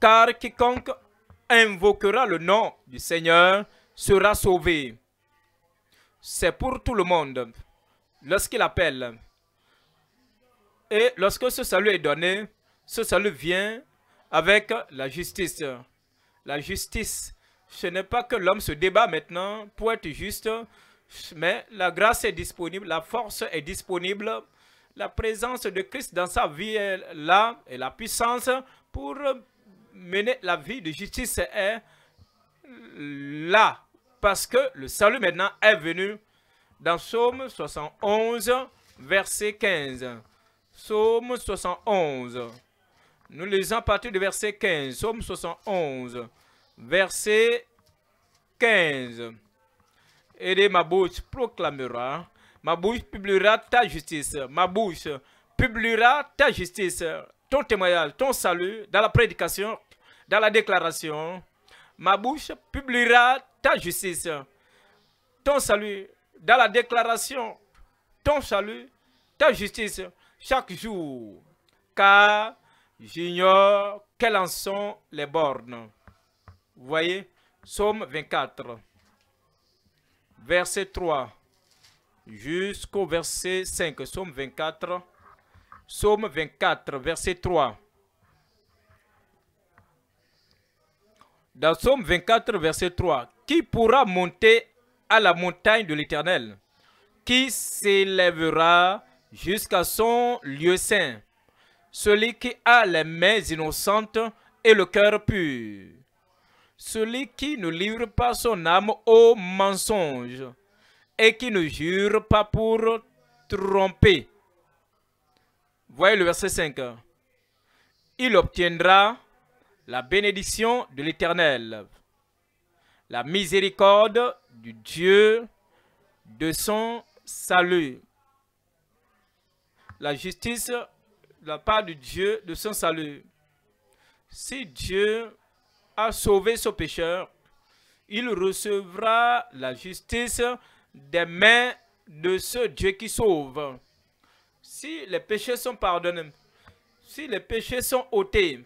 Car quiconque invoquera le nom du Seigneur sera sauvé. C'est pour tout le monde, lorsqu'il appelle. Et lorsque ce salut est donné, ce salut vient avec la justice. La justice ce n'est pas que l'homme se débat maintenant pour être juste, mais la grâce est disponible, la force est disponible, la présence de Christ dans sa vie est là, et la puissance pour mener la vie de justice est là, parce que le salut maintenant est venu dans Psaume 71, verset 15. Psaume 71. Nous lisons à partir du verset 15. Psaume 71 verset 15. Et ma bouche proclamera, ma bouche publiera ta justice, ma bouche publiera ta justice, ton témoignage, ton salut, dans la prédication, dans la déclaration. Ma bouche publiera ta justice, ton salut, dans la déclaration, ton salut, ta justice, chaque jour, car j'ignore quelles en sont les bornes. Vous voyez Psaume 24, verset 3 jusqu'au verset 5. Psaume 24, Psaume 24, verset 3. Dans Psaume 24, verset 3, Qui pourra monter à la montagne de l'Éternel Qui s'élèvera jusqu'à son lieu saint Celui qui a les mains innocentes et le cœur pur celui qui ne livre pas son âme au mensonge et qui ne jure pas pour tromper. Voyez le verset 5. Il obtiendra la bénédiction de l'Éternel, la miséricorde du Dieu de son salut. La justice de la part du Dieu de son salut. Si Dieu a sauvé ce pécheur, il recevra la justice des mains de ce Dieu qui sauve. Si les péchés sont pardonnés, si les péchés sont ôtés,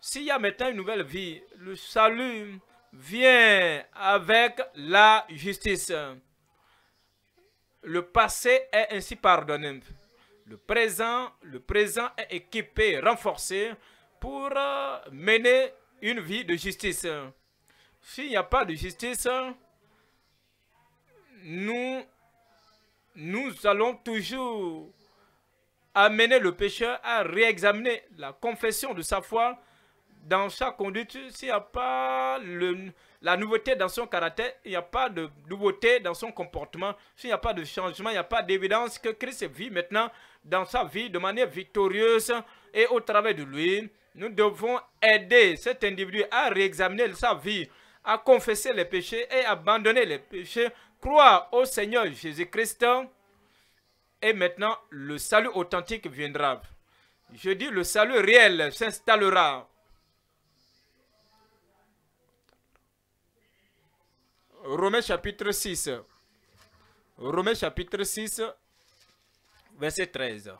s'il y a maintenant une nouvelle vie, le salut vient avec la justice. Le passé est ainsi pardonné. Le présent, le présent est équipé, renforcé pour euh, mener une vie de justice. S'il n'y a pas de justice, nous, nous allons toujours amener le pécheur à réexaminer la confession de sa foi dans sa conduite. S'il n'y a pas la nouveauté dans son caractère, il n'y a pas de nouveauté dans son comportement, s'il n'y a pas de changement, il n'y a pas d'évidence que Christ vit maintenant dans sa vie de manière victorieuse et au travers de lui, nous devons aider cet individu à réexaminer sa vie, à confesser les péchés et abandonner les péchés, croire au Seigneur Jésus-Christ. Et maintenant, le salut authentique viendra. Je dis, le salut réel s'installera. Romains chapitre 6. Romains chapitre 6, verset 13.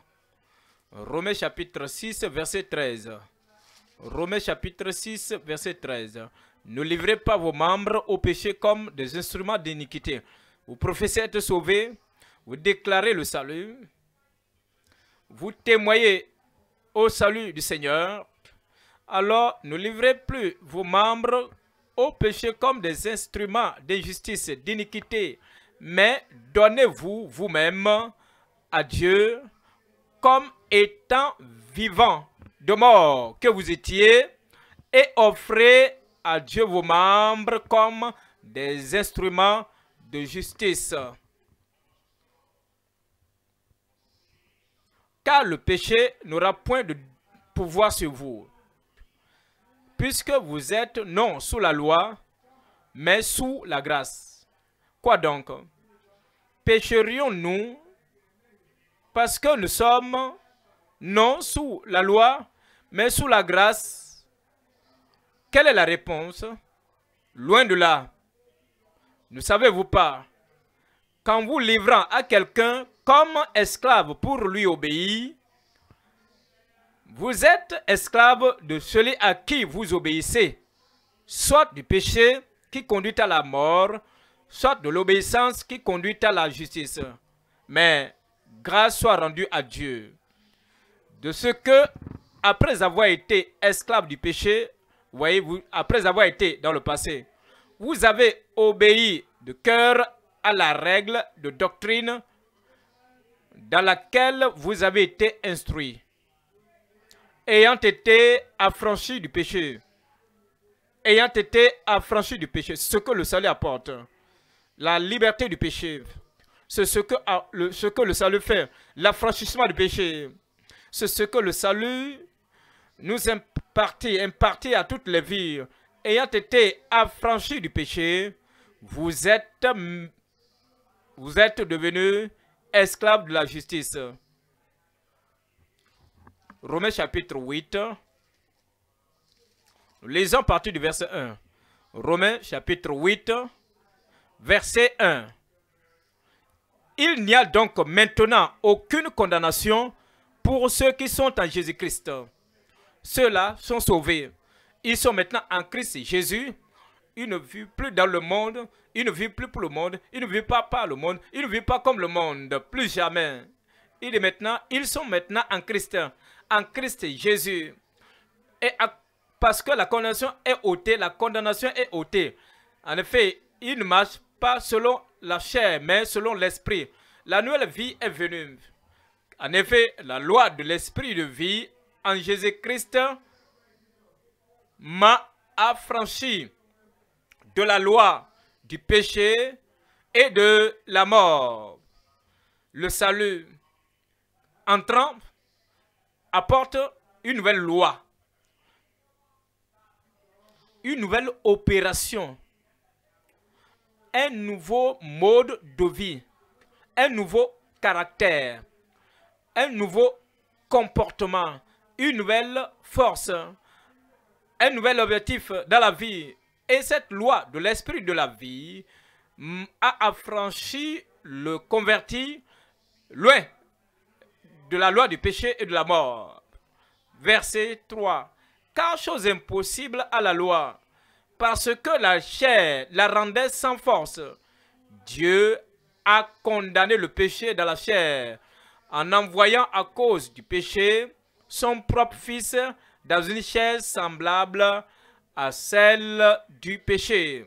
Romains chapitre 6, verset 13. Romains chapitre 6, verset 13. Ne livrez pas vos membres au péché comme des instruments d'iniquité. Vous professez être sauvés, vous déclarez le salut, vous témoignez au salut du Seigneur. Alors ne livrez plus vos membres au péché comme des instruments d'injustice, d'iniquité, mais donnez-vous vous-même à Dieu comme étant vivant de mort que vous étiez, et offrez à Dieu vos membres comme des instruments de justice. Car le péché n'aura point de pouvoir sur vous, puisque vous êtes non sous la loi, mais sous la grâce. Quoi donc Pécherions-nous parce que nous sommes non sous la loi, mais sous la grâce, quelle est la réponse Loin de là. Ne savez-vous pas Quand vous livrant à quelqu'un comme esclave pour lui obéir, vous êtes esclave de celui à qui vous obéissez, soit du péché qui conduit à la mort, soit de l'obéissance qui conduit à la justice. Mais grâce soit rendue à Dieu de ce que après avoir été esclave du péché, voyez-vous, après avoir été dans le passé, vous avez obéi de cœur à la règle de doctrine dans laquelle vous avez été instruit, ayant été affranchi du péché, ayant été affranchi du péché, ce que le salut apporte, la liberté du péché, c'est ce que, ce que le salut fait, l'affranchissement du péché, c'est ce que le salut nous partis impartis à toutes les vies ayant été affranchis du péché, vous êtes, vous êtes devenus esclaves de la justice. Romains chapitre 8. Lisons partir du verset 1. Romains chapitre 8, verset 1. Il n'y a donc maintenant aucune condamnation pour ceux qui sont en Jésus-Christ. Ceux-là sont sauvés. Ils sont maintenant en Christ Jésus. Ils ne vivent plus dans le monde. Ils ne vivent plus pour le monde. Ils ne vivent pas par le monde. Ils ne vivent pas comme le monde. Plus jamais. maintenant, ils sont maintenant en Christ. En Christ Jésus. Et parce que la condamnation est ôtée, la condamnation est ôtée. En effet, ils ne marchent pas selon la chair, mais selon l'esprit. La nouvelle vie est venue. En effet, la loi de l'esprit de vie en Jésus-Christ m'a affranchi de la loi du péché et de la mort. Le salut entrant apporte une nouvelle loi, une nouvelle opération, un nouveau mode de vie, un nouveau caractère, un nouveau comportement, une nouvelle force, un nouvel objectif dans la vie. Et cette loi de l'esprit de la vie mm, a affranchi le converti loin de la loi du péché et de la mort. Verset 3. Car chose impossible à la loi, parce que la chair la rendait sans force. Dieu a condamné le péché dans la chair en envoyant à cause du péché son propre fils dans une chaise semblable à celle du péché.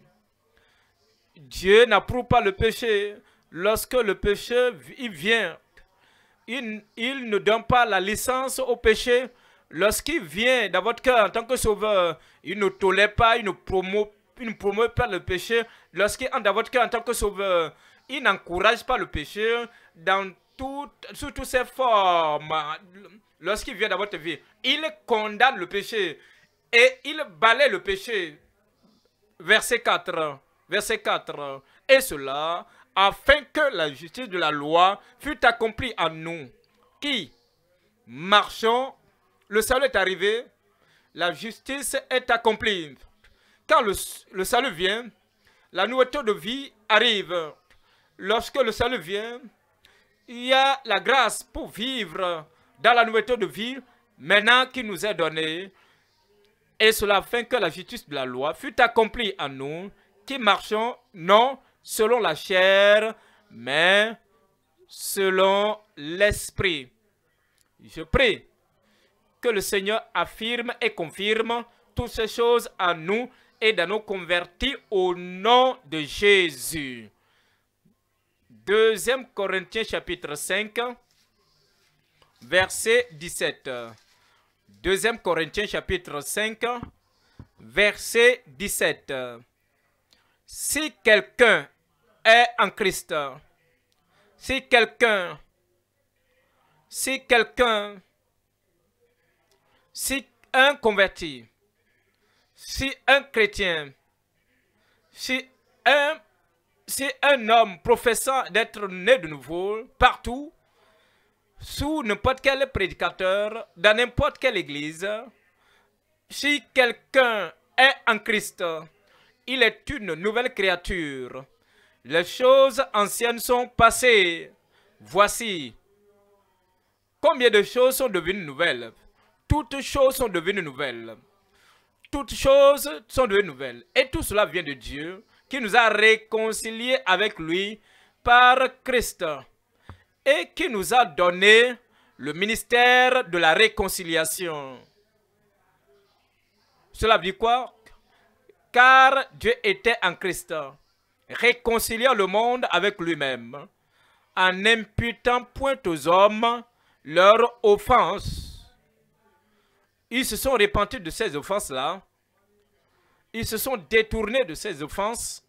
Dieu n'approuve pas le péché. Lorsque le péché y vient, il, ne donne pas la licence au péché. Lorsqu'il vient dans votre cœur en tant que sauveur, il ne tolère pas, il ne promeut, pas le péché. Lorsqu'il entre dans votre cœur en tant que sauveur, il n'encourage pas le péché dans sous toutes ses formes lorsqu'il vient dans votre vie, il condamne le péché et il balaie le péché. Verset 4. Verset 4. Et cela afin que la justice de la loi fût accomplie en nous, qui, marchons, le salut est arrivé, la justice est accomplie. Quand le, salut vient, la nouveauté de vie arrive. Lorsque le salut vient, il y a la grâce pour vivre dans la nouveauté de vie, maintenant qui nous est donnée, et cela afin que la justice de la loi fût accomplie en nous, qui marchons non selon la chair, mais selon l'esprit. Je prie que le Seigneur affirme et confirme toutes ces choses en nous et dans nos convertis au nom de Jésus. Deuxième Corinthiens chapitre 5, verset 17. Deuxième Corinthiens chapitre 5, verset 17. Si quelqu'un est en Christ, si quelqu'un, si quelqu'un, si un converti, si un chrétien, si un, si un homme professant d'être né de nouveau, partout, sous n'importe quel prédicateur, dans n'importe quelle église, si quelqu'un est en Christ, il est une nouvelle créature. Les choses anciennes sont passées. Voici. Combien de choses sont devenues nouvelles Toutes choses sont devenues nouvelles. Toutes choses sont devenues nouvelles. Et tout cela vient de Dieu qui nous a réconciliés avec lui par Christ et qui nous a donné le ministère de la réconciliation. Cela veut dire quoi Car Dieu était en Christ, réconciliant le monde avec lui-même, en n'imputant point aux hommes leur offense. Ils se sont repentis de ces offenses-là. Ils se sont détournés de ces offenses.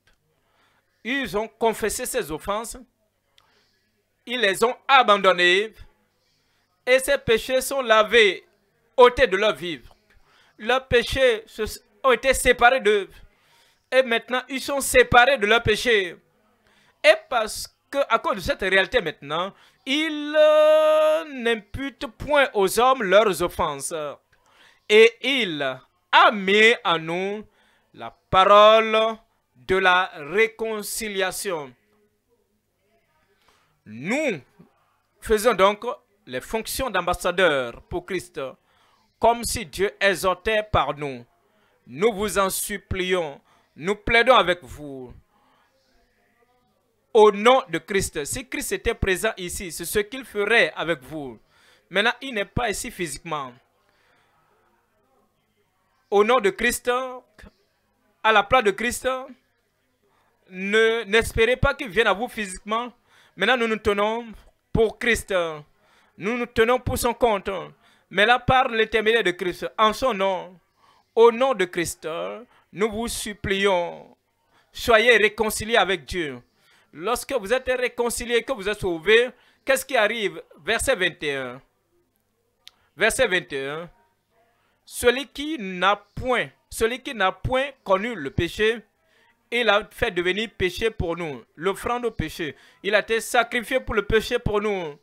Ils ont confessé ces offenses ils les ont abandonnés et ces péchés sont lavés, ôtés de leur vivre. Leurs péchés ont été séparés d'eux et maintenant ils sont séparés de leurs péchés. Et parce que à cause de cette réalité maintenant, ils euh, n'imputent point aux hommes leurs offenses. Et il a mis en nous la parole de la réconciliation. Nous faisons donc les fonctions d'ambassadeurs pour Christ, comme si Dieu exhortait par nous. Nous vous en supplions, nous plaidons avec vous. Au nom de Christ, si Christ était présent ici, c'est ce qu'il ferait avec vous. Maintenant, il n'est pas ici physiquement. Au nom de Christ, à la place de Christ, n'espérez pas qu'il vienne à vous physiquement, Maintenant, nous nous tenons pour Christ. Nous nous tenons pour son compte. Mais là, par l'éternité de Christ, en son nom, au nom de Christ, nous vous supplions, soyez réconciliés avec Dieu. Lorsque vous êtes réconciliés, que vous êtes sauvés, qu'est-ce qui arrive Verset 21. Verset 21. Celui qui n'a point, celui qui n'a point connu le péché, il a fait devenir péché pour nous, l'offrande au péché. Il a été sacrifié pour le péché pour nous.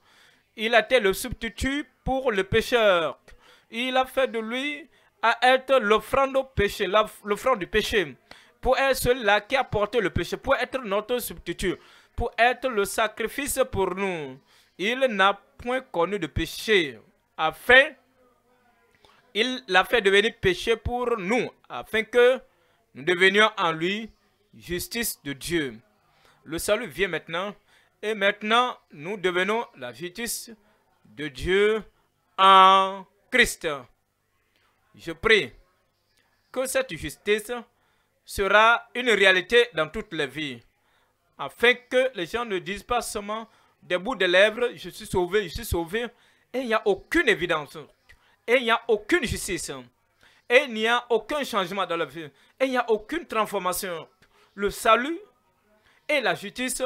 Il a été le substitut pour le pécheur. Il a fait de lui à être l'offrande au péché, l'offrande du péché, pour être celui qui a porté le péché, pour être notre substitut, pour être le sacrifice pour nous. Il n'a point connu de péché, afin, il l'a fait devenir péché pour nous, afin que nous devenions en lui justice de Dieu. Le salut vient maintenant. Et maintenant, nous devenons la justice de Dieu en Christ. Je prie que cette justice sera une réalité dans toutes les vies, afin que les gens ne disent pas seulement des bouts de lèvres, je suis sauvé, je suis sauvé, et il n'y a aucune évidence, et il n'y a aucune justice, et il n'y a aucun changement dans la vie, et il n'y a aucune transformation le salut et la justice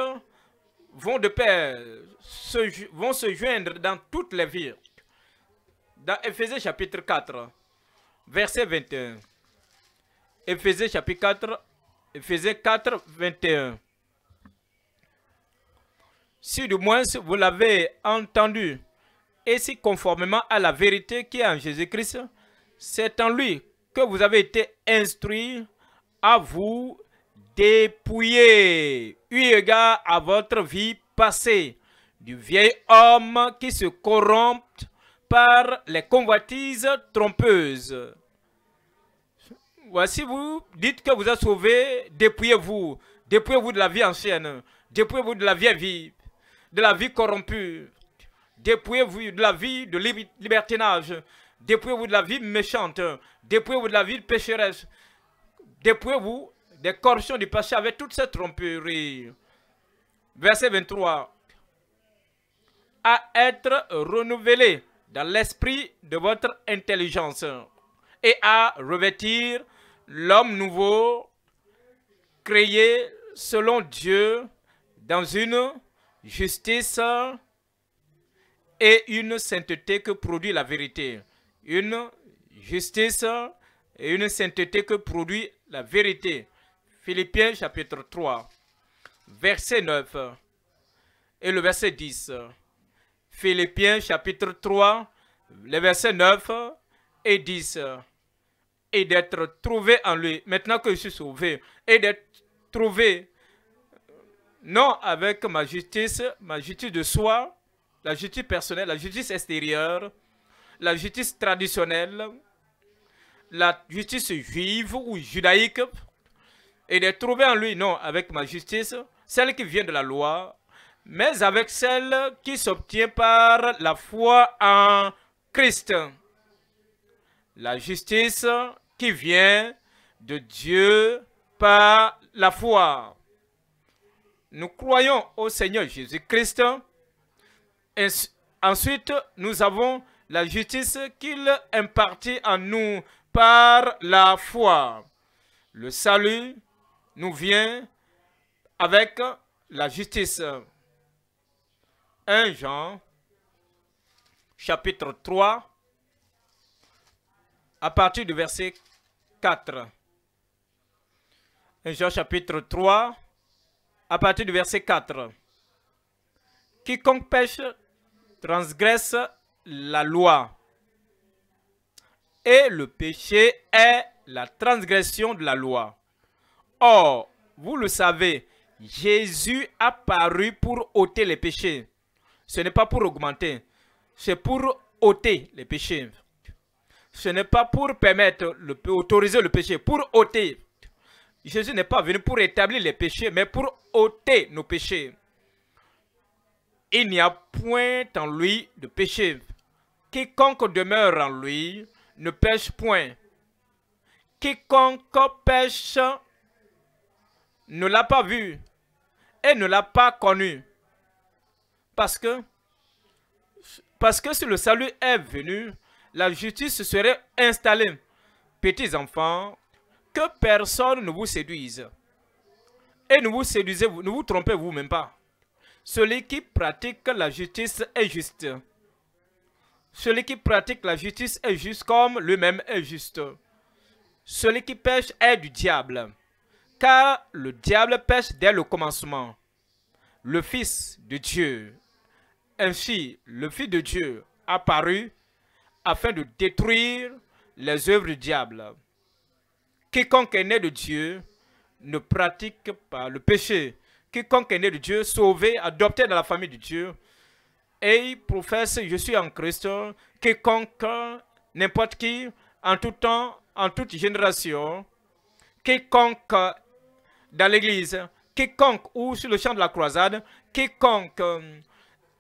vont de pair, se, vont se joindre dans toutes les vies. Dans Éphésiens chapitre 4, verset 21. Ephésiens chapitre 4, Éphésiens 4, 21. Si du moins vous l'avez entendu, et si conformément à la vérité qui est en Jésus-Christ, c'est en lui que vous avez été instruits à vous dépouillé eu égard à votre vie passée du vieil homme qui se corrompt par les convoitises trompeuses. Voici vous dites que vous êtes sauvé, dépouillez-vous, dépouillez-vous de la vie ancienne, dépouillez-vous de la vieille vie, de la vie corrompue, dépouillez-vous de la vie de libertinage, dépouillez-vous de la vie méchante, dépouillez-vous de la vie pécheresse, dépouillez-vous des corruptions du passé avec toute cette tromperie. Verset 23. À être renouvelé dans l'esprit de votre intelligence et à revêtir l'homme nouveau créé selon Dieu dans une justice et une sainteté que produit la vérité. Une justice et une sainteté que produit la vérité. Philippiens chapitre 3, verset 9 et le verset 10. Philippiens chapitre 3, les versets 9 et 10. Et d'être trouvé en lui, maintenant que je suis sauvé, et d'être trouvé, non avec ma justice, ma justice de soi, la justice personnelle, la justice extérieure, la justice traditionnelle, la justice juive ou judaïque, et de trouver en lui, non avec ma justice, celle qui vient de la loi, mais avec celle qui s'obtient par la foi en Christ. La justice qui vient de Dieu par la foi. Nous croyons au Seigneur Jésus-Christ. Ensuite, nous avons la justice qu'il impartit en nous par la foi. Le salut nous vient avec la justice. 1 Jean, chapitre 3, à partir du verset 4. 1 Jean, chapitre 3, à partir du verset 4. Quiconque pêche transgresse la loi. Et le péché est la transgression de la loi. Or, vous le savez, Jésus a paru pour ôter les péchés. Ce n'est pas pour augmenter, c'est pour ôter les péchés. Ce n'est pas pour permettre, le, autoriser le péché, pour ôter. Jésus n'est pas venu pour établir les péchés, mais pour ôter nos péchés. Il n'y a point en lui de péché. Quiconque demeure en lui ne pêche point. Quiconque pêche ne l'a pas vu et ne l'a pas connu. Parce que, parce que si le salut est venu, la justice serait installée. Petits enfants, que personne ne vous séduise. Et ne vous séduisez, ne vous trompez vous-même pas. Celui qui pratique la justice est juste. Celui qui pratique la justice est juste comme lui-même est juste. Celui qui pêche est du diable car le diable pêche dès le commencement. Le Fils de Dieu, ainsi le Fils de Dieu apparu afin de détruire les œuvres du diable. Quiconque est né de Dieu ne pratique pas le péché. Quiconque est né de Dieu, sauvé, adopté dans la famille de Dieu, et professe je suis en Christ, quiconque, n'importe qui, en tout temps, en toute génération, quiconque dans l'église, quiconque ou sur le champ de la croisade, quiconque euh,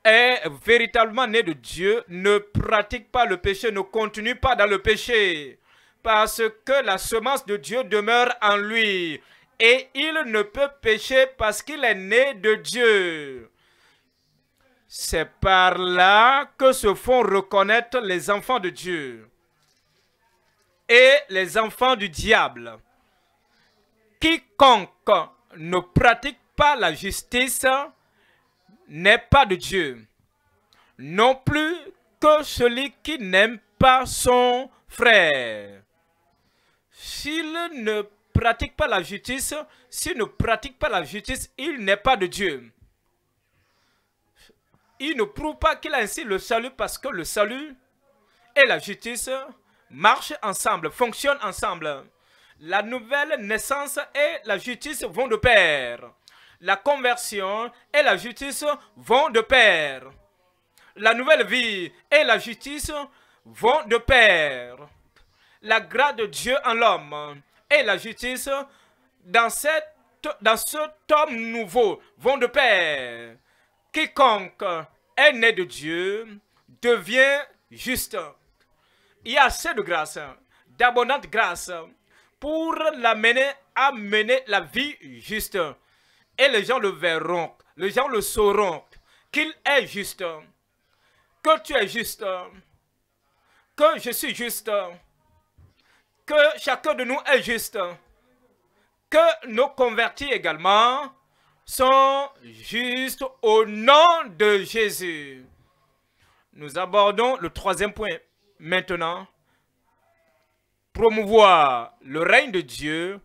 est véritablement né de Dieu ne pratique pas le péché, ne continue pas dans le péché, parce que la semence de Dieu demeure en lui. Et il ne peut pécher parce qu'il est né de Dieu. C'est par là que se font reconnaître les enfants de Dieu et les enfants du diable quiconque ne pratique pas la justice n'est pas de Dieu, non plus que celui qui n'aime pas son frère. S'il ne pratique pas la justice, s'il ne pratique pas la justice, il n'est pas de Dieu. Il ne prouve pas qu'il a ainsi le salut parce que le salut et la justice marchent ensemble, fonctionnent ensemble. La nouvelle naissance et la justice vont de pair. La conversion et la justice vont de pair. La nouvelle vie et la justice vont de pair. La grâce de Dieu en l'homme et la justice dans, cette, dans ce homme nouveau vont de pair. Quiconque est né de Dieu devient juste. Il y a assez de grâce, d'abondante grâce pour l'amener à mener la vie juste. Et les gens le verront, les gens le sauront, qu'il est juste, que tu es juste, que je suis juste, que chacun de nous est juste, que nos convertis également sont justes au nom de Jésus. Nous abordons le troisième point maintenant promouvoir le règne de Dieu,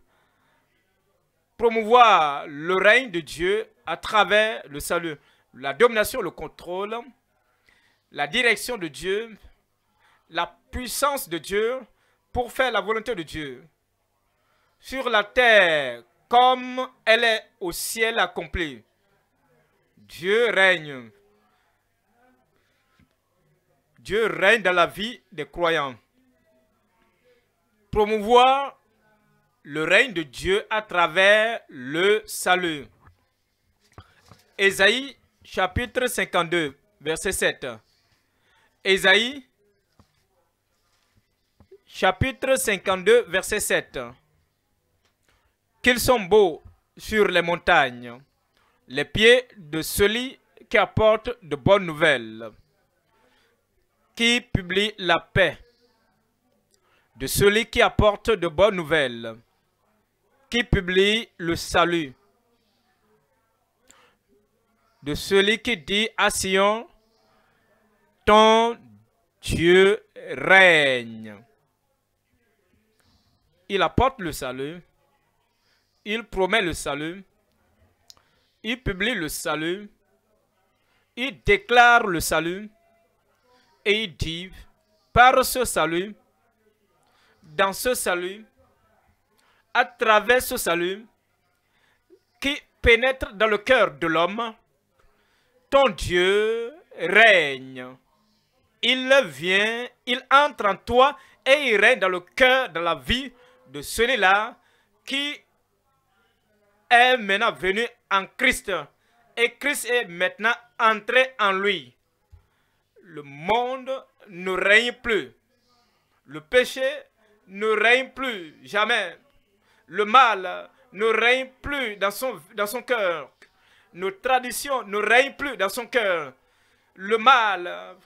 promouvoir le règne de Dieu à travers le salut, la domination, le contrôle, la direction de Dieu, la puissance de Dieu pour faire la volonté de Dieu sur la terre comme elle est au ciel accomplie. Dieu règne. Dieu règne dans la vie des croyants promouvoir le règne de Dieu à travers le salut. Ésaïe chapitre 52, verset 7. Ésaïe chapitre 52, verset 7. Qu'ils sont beaux sur les montagnes, les pieds de celui qui apporte de bonnes nouvelles, qui publie la paix de celui qui apporte de bonnes nouvelles, qui publie le salut, de celui qui dit à Sion, ton Dieu règne. Il apporte le salut, il promet le salut, il publie le salut, il déclare le salut et il dit, par ce salut, dans ce salut, à travers ce salut, qui pénètre dans le cœur de l'homme, ton Dieu règne. Il vient, il entre en toi et il règne dans le cœur, dans la vie de celui-là qui est maintenant venu en Christ. Et Christ est maintenant entré en lui. Le monde ne règne plus. Le péché ne règne plus, jamais. Le mal ne règne plus dans son, dans son cœur. Nos traditions ne règnent plus dans son cœur. Le mal,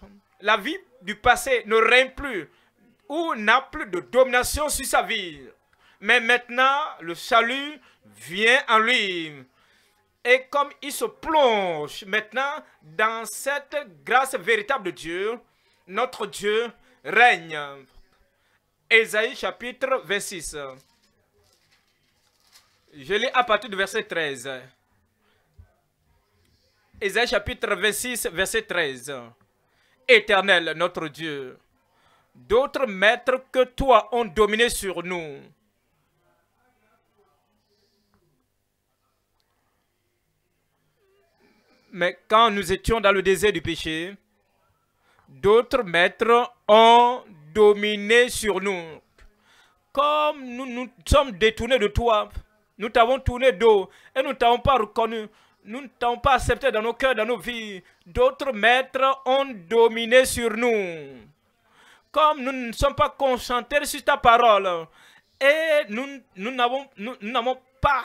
la vie du passé ne règne plus ou n'a plus de domination sur sa vie. Mais maintenant, le salut vient en lui. Et comme il se plonge maintenant dans cette grâce véritable de Dieu, notre Dieu règne. Ésaïe chapitre 26. Je lis à partir du verset 13. Ésaïe chapitre 26, verset 13. Éternel, notre Dieu, d'autres maîtres que toi ont dominé sur nous. Mais quand nous étions dans le désert du péché, d'autres maîtres ont dominé sur nous. Comme nous nous sommes détournés de toi, nous t'avons tourné dos et nous ne t'avons pas reconnu. Nous ne t'avons pas accepté dans nos cœurs, dans nos vies. D'autres maîtres ont dominé sur nous. Comme nous ne sommes pas concentrés sur ta parole et nous n'avons nous, pas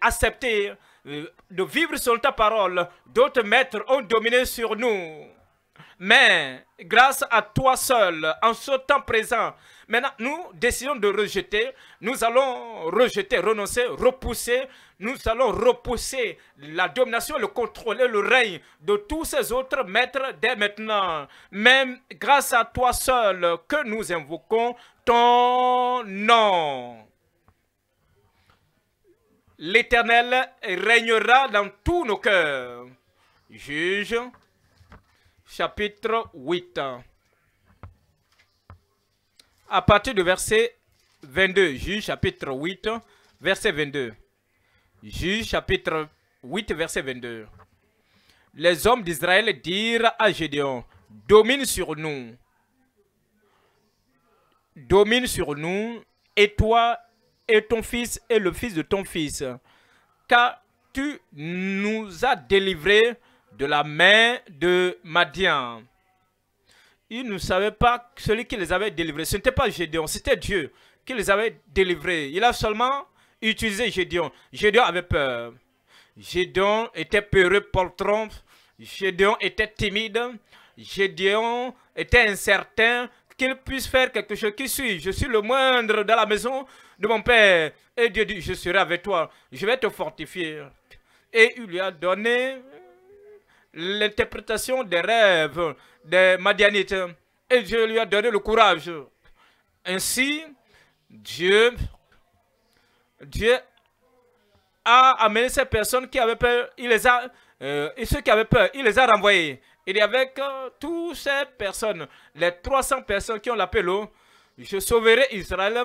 accepté euh, de vivre sur ta parole, d'autres maîtres ont dominé sur nous. Mais grâce à toi seul, en ce temps présent, maintenant nous décidons de rejeter, nous allons rejeter, renoncer, repousser, nous allons repousser la domination, le contrôle et le règne de tous ces autres maîtres dès maintenant. Même grâce à toi seul que nous invoquons ton nom. L'Éternel régnera dans tous nos cœurs. Juge chapitre 8. À partir du verset 22, Juge chapitre 8, verset 22. Juge chapitre 8, verset 22. Les hommes d'Israël dirent à Gédéon, domine sur nous. Domine sur nous, et toi, et ton fils, et le fils de ton fils. Car tu nous as délivrés de la main de Madian. Ils ne savaient pas celui qui les avait délivrés. Ce n'était pas Gédéon, c'était Dieu qui les avait délivrés. Il a seulement utilisé Gédéon. Gédéon avait peur. Gédéon était peureux pour trompe. Gédéon était timide. Gédéon était incertain qu'il puisse faire quelque chose. Qui suis Je suis le moindre dans la maison de mon père. Et Dieu dit, je serai avec toi. Je vais te fortifier. Et il lui a donné l'interprétation des rêves des Madianites. Et Dieu lui a donné le courage. Ainsi, Dieu, Dieu a amené ces personnes qui avaient peur, il les a, euh, et ceux qui avaient peur, il les a renvoyés. Il y toutes ces personnes, les 300 personnes qui ont l'appel je sauverai Israël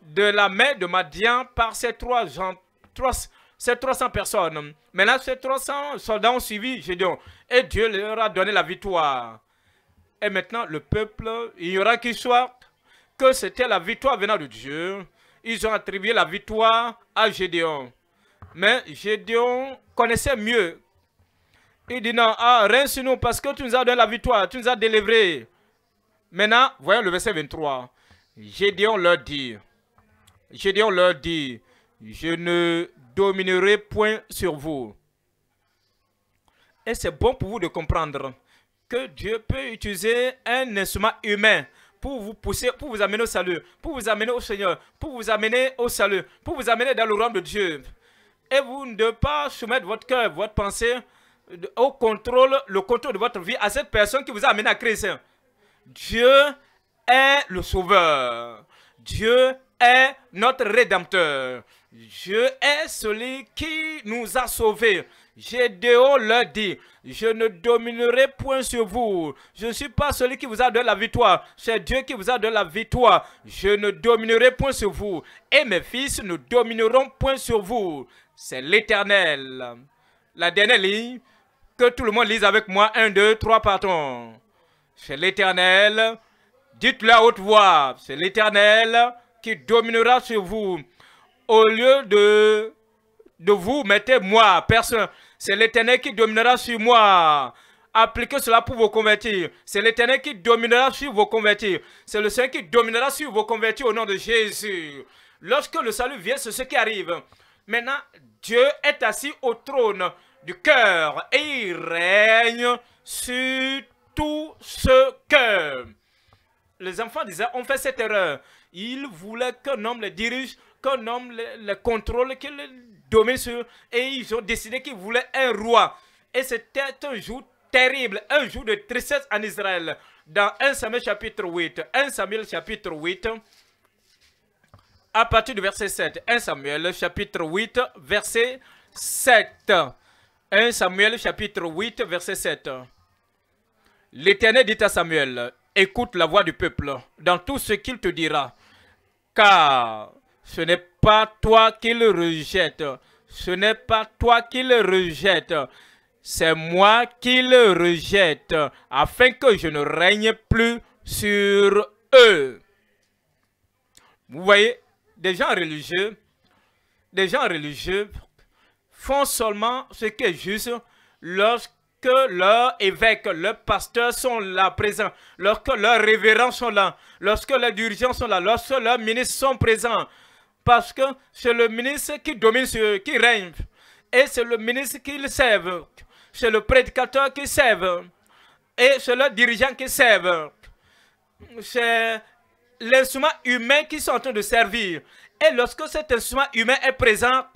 de la main de Madian par ces trois gens, trois, ces 300 personnes. Maintenant, ces 300 soldats ont suivi Gédéon. Oh, et Dieu leur a donné la victoire. Et maintenant, le peuple, il y aura qui soit que c'était la victoire venant de Dieu. Ils ont attribué la victoire à Gédéon. Mais Gédéon connaissait mieux. Il dit non, ah, rien sur nous parce que tu nous as donné la victoire, tu nous as délivré. Maintenant, voyons le verset 23. Gédéon leur dit, Gédéon leur dit, je ne dominerez point sur vous. Et c'est bon pour vous de comprendre que Dieu peut utiliser un instrument humain pour vous pousser, pour vous amener au salut, pour vous amener au Seigneur, pour vous amener au salut, pour vous amener dans le royaume de Dieu. Et vous ne devez pas soumettre votre cœur, votre pensée au contrôle, le contrôle de votre vie à cette personne qui vous a amené à Christ. Dieu est le sauveur. Dieu est notre rédempteur. Je suis celui qui nous a sauvés. J'ai haut leur dit, je ne dominerai point sur vous. Je ne suis pas celui qui vous a donné la victoire. C'est Dieu qui vous a donné la victoire. Je ne dominerai point sur vous. Et mes fils ne domineront point sur vous. C'est l'Éternel. La dernière ligne, que tout le monde lise avec moi. Un, deux, trois, partons. C'est l'Éternel. Dites-le à haute voix. C'est l'Éternel qui dominera sur vous au lieu de, de vous, mettez moi, personne. C'est l'éternel qui dominera sur moi. Appliquez cela pour vous convertir. C'est l'éternel qui dominera sur vos convertis. C'est le Seigneur qui dominera sur vos convertir au nom de Jésus. Lorsque le salut vient, c'est ce qui arrive. Maintenant, Dieu est assis au trône du cœur et il règne sur tout ce cœur. Les enfants disaient, on fait cette erreur. Ils voulaient qu'un homme les dirige qu'un homme le, contrôle, qu'il domine sur. Et ils ont décidé qu'ils voulaient un roi. Et c'était un jour terrible, un jour de tristesse en Israël. Dans 1 Samuel chapitre 8, 1 Samuel chapitre 8, à partir du verset 7. 1 Samuel chapitre 8, verset 7. 1 Samuel chapitre 8, verset 7. L'Éternel dit à Samuel, écoute la voix du peuple dans tout ce qu'il te dira, car ce n'est pas toi qui le rejette. Ce n'est pas toi qui le rejette. C'est moi qui le rejette, afin que je ne règne plus sur eux. Vous voyez, des gens religieux, des gens religieux font seulement ce qui est juste lorsque leurs évêque, leurs pasteur sont là présents, lorsque leurs révérends sont là, lorsque leurs dirigeants sont là, lorsque leurs ministres sont présents, parce que c'est le ministre qui domine, qui règne. Et c'est le ministre qui le C'est le prédicateur qui serve. Et c'est le dirigeant qui serve. C'est l'instrument humain qui sont en train de servir. Et lorsque cet instrument humain est présent,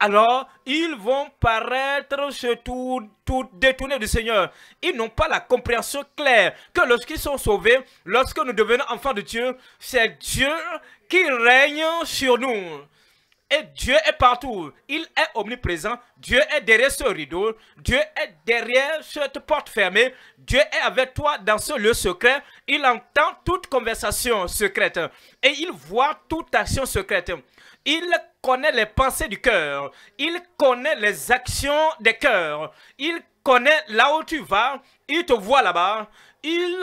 alors ils vont paraître se tout, tout détourner du Seigneur. Ils n'ont pas la compréhension claire que lorsqu'ils sont sauvés, lorsque nous devenons enfants de Dieu, c'est Dieu qui règne sur nous. Et Dieu est partout. Il est omniprésent. Dieu est derrière ce rideau. Dieu est derrière cette porte fermée. Dieu est avec toi dans ce lieu secret. Il entend toute conversation secrète. Et il voit toute action secrète. Il connaît les pensées du cœur. Il connaît les actions des cœurs. Il connaît là où tu vas. Il te voit là-bas. Il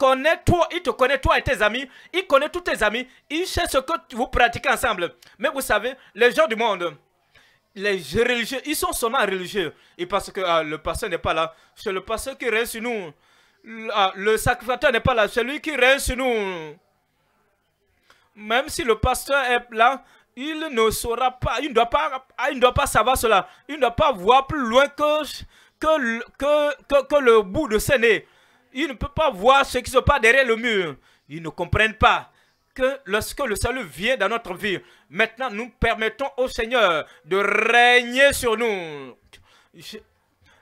Connais-toi, il te connaît, toi et tes amis. Il connaît tous tes amis. Il sait ce que vous pratiquez ensemble. Mais vous savez, les gens du monde, les religieux, ils sont seulement religieux. Et parce que ah, le pasteur n'est pas là, c'est le pasteur qui règne sur nous. Ah, le, sacrificateur n'est pas là, c'est lui qui règne sur nous. Même si le pasteur est là, il ne saura pas, il ne doit pas, ah, il ne doit pas savoir cela. Il ne doit pas voir plus loin que, que, que, que le bout de ses nez. Ils ne peuvent pas voir ce qui se passe derrière le mur. Ils ne comprennent pas que lorsque le salut vient dans notre vie, maintenant nous permettons au Seigneur de régner sur nous.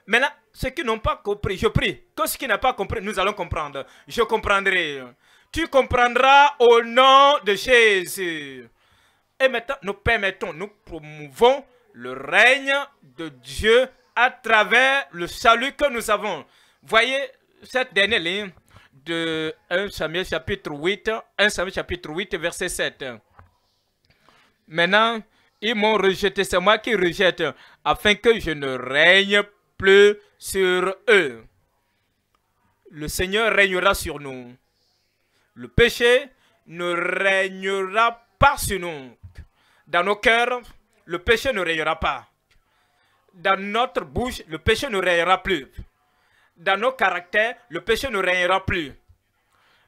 Maintenant, ceux qui n'ont pas compris, je prie que ceux qui n'ont pas compris, nous allons comprendre. Je comprendrai. Tu comprendras au nom de Jésus. Et maintenant, nous permettons, nous promouvons le règne de Dieu à travers le salut que nous avons. Voyez, cette dernière ligne de 1 Samuel chapitre 8, 1 chapitre 8, verset 7. Maintenant, ils m'ont rejeté, c'est moi qui rejette, afin que je ne règne plus sur eux. Le Seigneur règnera sur nous. Le péché ne règnera pas sur nous. Dans nos cœurs, le péché ne règnera pas. Dans notre bouche, le péché ne règnera plus dans nos caractères, le péché ne régnera plus.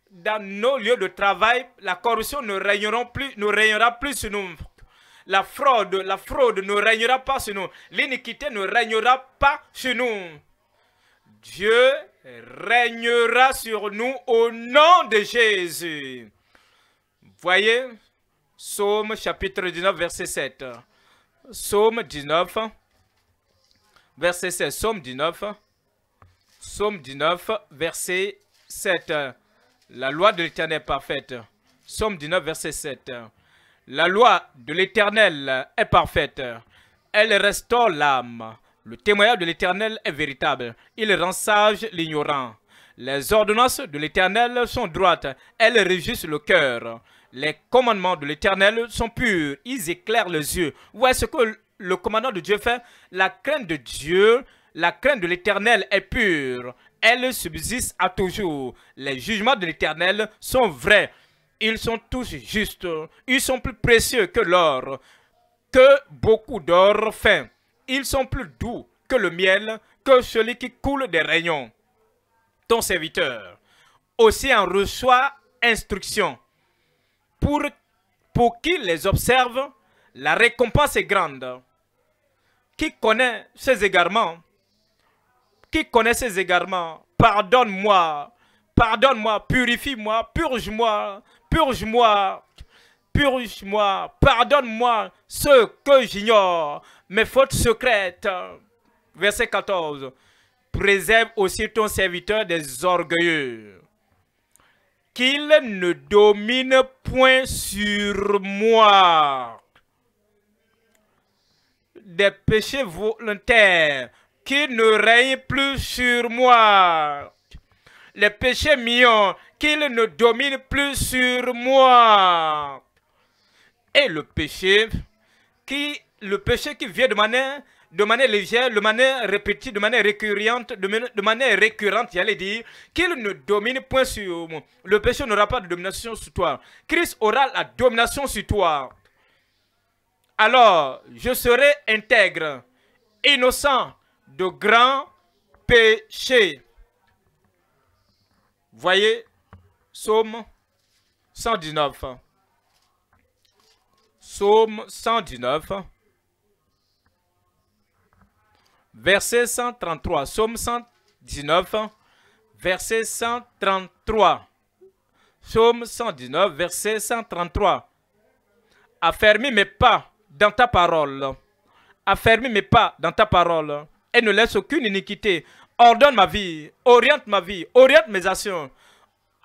Dans nos lieux de travail, la corruption ne régnera plus, ne régnera plus sur nous. La fraude, la fraude ne régnera pas sur nous. L'iniquité ne régnera pas sur nous. Dieu régnera sur nous au nom de Jésus. Voyez, Psaume chapitre 19, verset 7. Psaume 19, verset 7. Psaume 19, Psaume 19, verset 7. La loi de l'Éternel est parfaite. Psaume 19, verset 7. La loi de l'Éternel est parfaite. Elle restaure l'âme. Le témoignage de l'Éternel est véritable. Il rend sage l'ignorant. Les ordonnances de l'Éternel sont droites. Elles régissent le cœur. Les commandements de l'Éternel sont purs. Ils éclairent les yeux. Où est-ce que le commandant de Dieu fait La crainte de Dieu la crainte de l'Éternel est pure. Elle subsiste à toujours. Les jugements de l'Éternel sont vrais. Ils sont tous justes. Ils sont plus précieux que l'or, que beaucoup d'or fin. Ils sont plus doux que le miel, que celui qui coule des rayons. Ton serviteur aussi en reçoit instruction. Pour, pour qui les observe, la récompense est grande. Qui connaît ses égarements qui connaît également. pardonne-moi, pardonne-moi, purifie-moi, purge-moi, purge-moi, purge-moi, pardonne-moi ce que j'ignore, mes fautes secrètes. Verset 14. Préserve aussi ton serviteur des orgueilleux, qu'il ne domine point sur moi. Des péchés volontaires ne règne plus sur moi. Les péchés mignons, qu'il ne domine plus sur moi. Et le péché qui, le péché qui vient de manière, de manière légère, de manière répétée, de manière récurrente, de, manière récurrente, j'allais dire, qu'il ne domine point sur moi. Le péché n'aura pas de domination sur toi. Christ aura la domination sur toi. Alors, je serai intègre, innocent, de grands péchés. Voyez, psaume 119. Psaume 119, verset 133. Psaume 119, verset 133. Psaume 119, verset 133. Affermis mes pas dans ta parole. Affermis mes pas dans ta parole et ne laisse aucune iniquité. Ordonne ma vie, oriente ma vie, oriente mes actions.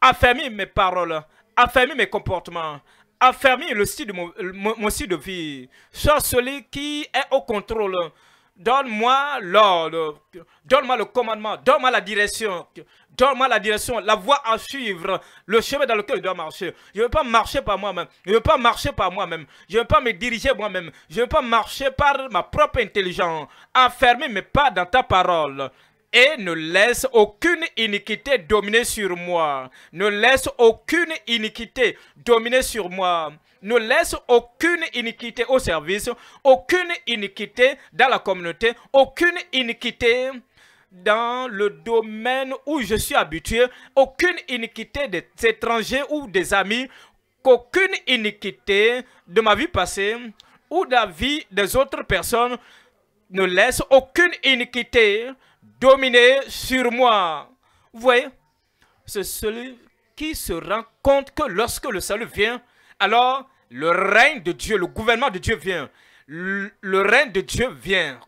Affermis mes paroles, affermis mes comportements, affermis le style de mon, style de vie. Sois celui qui est au contrôle Donne-moi l'ordre. Donne-moi le commandement. Donne-moi la direction. Donne-moi la direction, la voie à suivre, le chemin dans lequel je dois marcher. Je ne veux pas marcher par moi-même. Je ne veux pas marcher par moi-même. Je ne veux pas me diriger moi-même. Je ne veux pas marcher par ma propre intelligence. Enfermer mes pas dans ta parole et ne laisse aucune iniquité dominer sur moi. Ne laisse aucune iniquité dominer sur moi. Ne laisse aucune iniquité au service, aucune iniquité dans la communauté, aucune iniquité dans le domaine où je suis habitué, aucune iniquité des étrangers ou des amis, qu'aucune iniquité de ma vie passée ou de la vie des autres personnes ne laisse aucune iniquité dominer sur moi. Vous voyez, c'est celui qui se rend compte que lorsque le salut vient, alors le règne de Dieu, le gouvernement de Dieu vient. Le, règne de Dieu vient.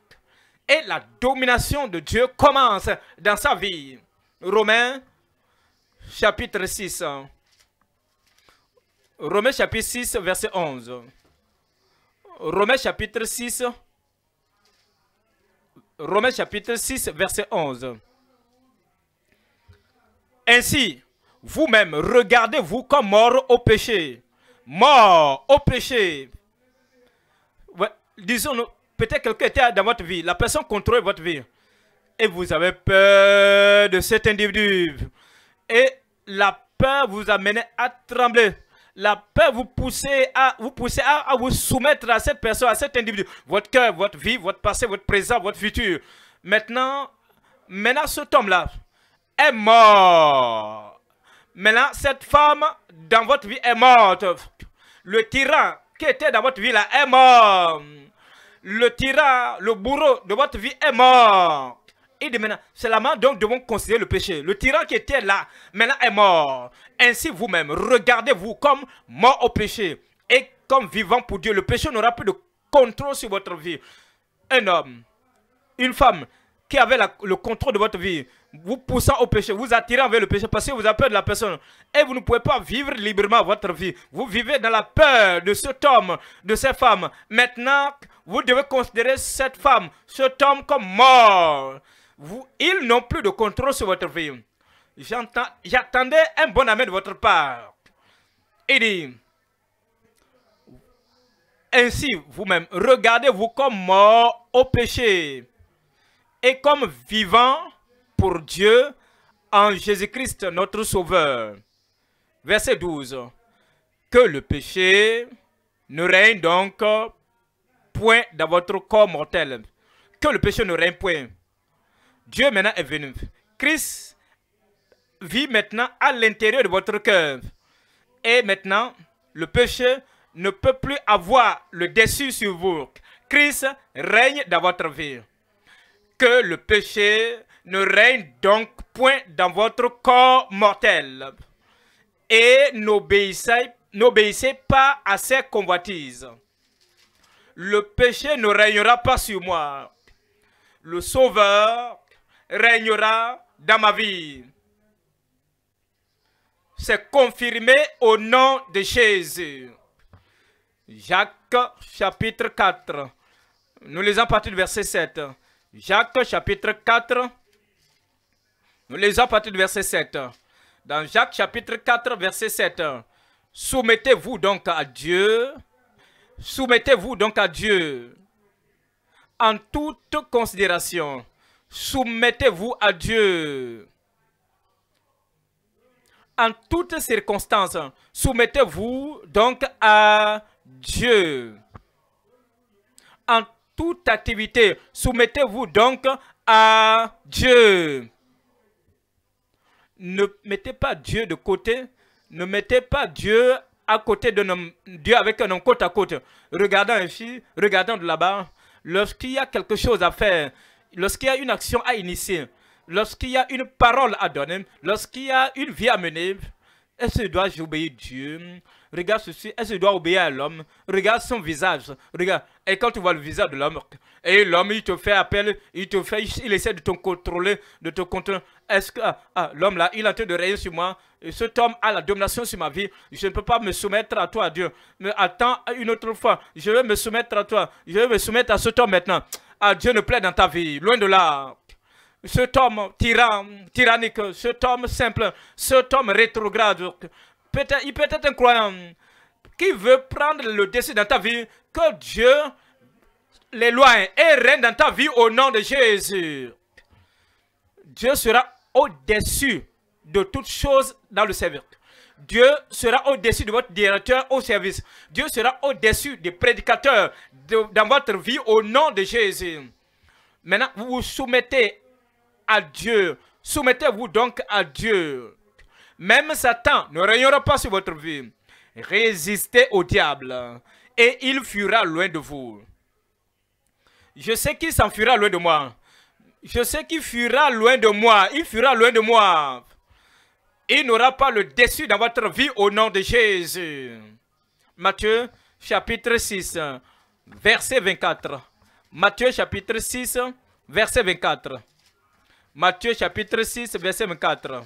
Et la domination de Dieu commence dans sa vie. Romains chapitre 6. Romains chapitre 6, verset 11. Romains chapitre 6, Romains chapitre 6, verset 11. Ainsi, vous-même, regardez-vous comme mort au péché. Mort au péché. Disons-nous, peut-être quelqu'un était dans votre vie, la personne contrôlait votre vie. Et vous avez peur de cet individu. Et la peur vous mené à trembler la peur vous pousser à vous, pousser à, vous soumettre à cette personne, à cet individu. Votre cœur, votre vie, votre passé, votre présent, votre futur. Maintenant, maintenant cet homme-là est mort. Maintenant, cette femme dans votre vie est morte. Le tyran qui était dans votre vie là est mort. Le tyran, le bourreau de votre vie est mort. Il dit maintenant, main donc devons considérer le péché. Le tyran qui était là, maintenant est mort. Ainsi vous-même, regardez-vous comme mort au péché et comme vivant pour Dieu. Le péché n'aura plus de contrôle sur votre vie. Un homme, une femme qui avait le contrôle de votre vie, vous poussant au péché, vous attirant vers le péché parce que vous avez peur de la personne. Et vous ne pouvez pas vivre librement votre vie. Vous vivez dans la peur de cet homme, de cette femme. Maintenant, vous devez considérer cette femme, cet homme comme mort vous, ils n'ont plus de contrôle sur votre vie. J'attendais un bon amen de votre part. Il dit, ainsi vous-même, regardez-vous comme mort au péché et comme vivant pour Dieu en Jésus-Christ notre Sauveur. Verset 12. Que le péché ne règne donc point dans votre corps mortel. Que le péché ne règne point. Dieu maintenant est venu. Christ vit maintenant à l'intérieur de votre cœur. Et maintenant, le péché ne peut plus avoir le dessus sur vous. Christ règne dans votre vie. Que le péché ne règne donc point dans votre corps mortel. Et n'obéissez, n'obéissez pas à ses convoitises. Le péché ne règnera pas sur moi. Le Sauveur Règnera dans ma vie. C'est confirmé au nom de Jésus. Jacques chapitre 4. Nous lisons avons partir du verset 7. Jacques chapitre 4. Nous lisons avons partir du verset 7. Dans Jacques chapitre 4, verset 7. Soumettez-vous donc à Dieu. Soumettez-vous donc à Dieu. En toute considération Soumettez-vous à Dieu. En toutes circonstances, soumettez-vous donc à Dieu. En toute activité, soumettez-vous donc à Dieu. Ne mettez pas Dieu de côté. Ne mettez pas Dieu à côté de nos, Dieu avec un homme côte à côte. Regardant ici, regardant de là-bas. Lorsqu'il y a quelque chose à faire, lorsqu'il y a une action à initier, lorsqu'il y a une parole à donner, lorsqu'il y a une vie à mener, est-ce que doit obéir Dieu Regarde ceci, est-ce que doit obéir à l'homme Regarde son visage, regarde. Et quand tu vois le visage de l'homme, et l'homme, il te fait appel, il te fait, il essaie de te contrôler, de te contrôler. Est-ce que ah, ah, l'homme là, il a de rien sur moi Cet homme a la domination sur ma vie. Je ne peux pas me soumettre à toi, Dieu. Mais attends une autre fois. Je vais me soumettre à toi. Je vais me soumettre à cet homme maintenant. Ah, Dieu ne plaît dans ta vie. Loin de là. Cet homme tyrannique, cet homme simple, cet homme rétrograde, peut il peut être un croyant qui veut prendre le dessus dans ta vie, que Dieu l'éloigne et règne dans ta vie au nom de Jésus. Dieu sera au-dessus de toutes choses dans le cercle. Dieu sera au-dessus de votre directeur au service. Dieu sera au-dessus des prédicateurs dans votre vie au nom de Jésus. Maintenant, vous vous soumettez à Dieu. Soumettez-vous donc à Dieu. Même Satan ne régnera pas sur votre vie. Résistez au diable et il fuira loin de vous. Je sais qu'il s'enfuira loin de moi. Je sais qu'il fuira loin de moi. Il fuira loin de moi. Il n'aura pas le dessus dans votre vie au nom de Jésus. Matthieu chapitre 6, verset 24. Matthieu chapitre 6, verset 24. Matthieu chapitre 6, verset 24.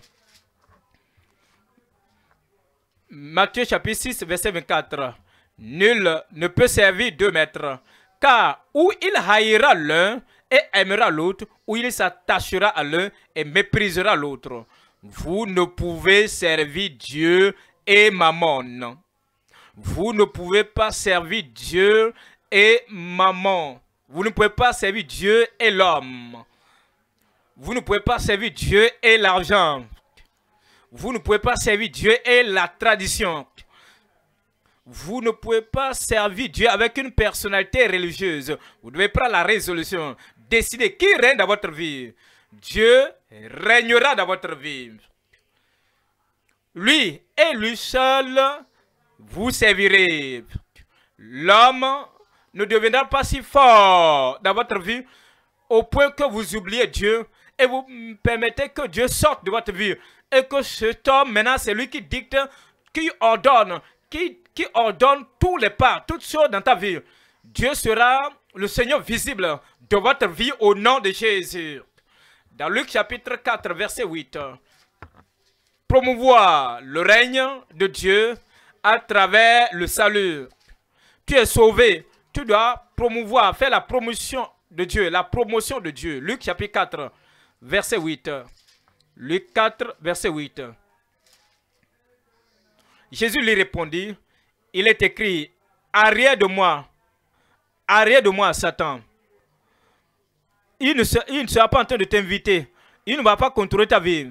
Matthieu chapitre 6, verset 24. Nul ne peut servir deux maîtres, car ou il haïra l'un et aimera l'autre, ou il s'attachera à l'un et méprisera l'autre. Vous ne pouvez servir Dieu et Maman. Vous ne pouvez pas servir Dieu et maman. Vous ne pouvez pas servir Dieu et l'homme. Vous ne pouvez pas servir Dieu et l'argent. Vous ne pouvez pas servir Dieu et la tradition. Vous ne pouvez pas servir Dieu avec une personnalité religieuse. Vous devez prendre la résolution. décider qui règne dans votre vie. Dieu régnera dans votre vie. Lui et lui seul vous servirez. L'homme ne deviendra pas si fort dans votre vie au point que vous oubliez Dieu et vous permettez que Dieu sorte de votre vie. Et que cet homme, maintenant, c'est lui qui dicte, qui ordonne, qui, qui ordonne tous les pas, toutes choses dans ta vie. Dieu sera le Seigneur visible de votre vie au nom de Jésus. Dans Luc chapitre 4, verset 8. Promouvoir le règne de Dieu à travers le salut. Tu es sauvé. Tu dois promouvoir, faire la promotion de Dieu, la promotion de Dieu. Luc chapitre 4, verset 8. Luc 4, verset 8. Jésus lui répondit, il est écrit, arrière de moi, arrière de moi, Satan il ne, sera, pas en train de t'inviter. Il ne va pas contrôler ta vie.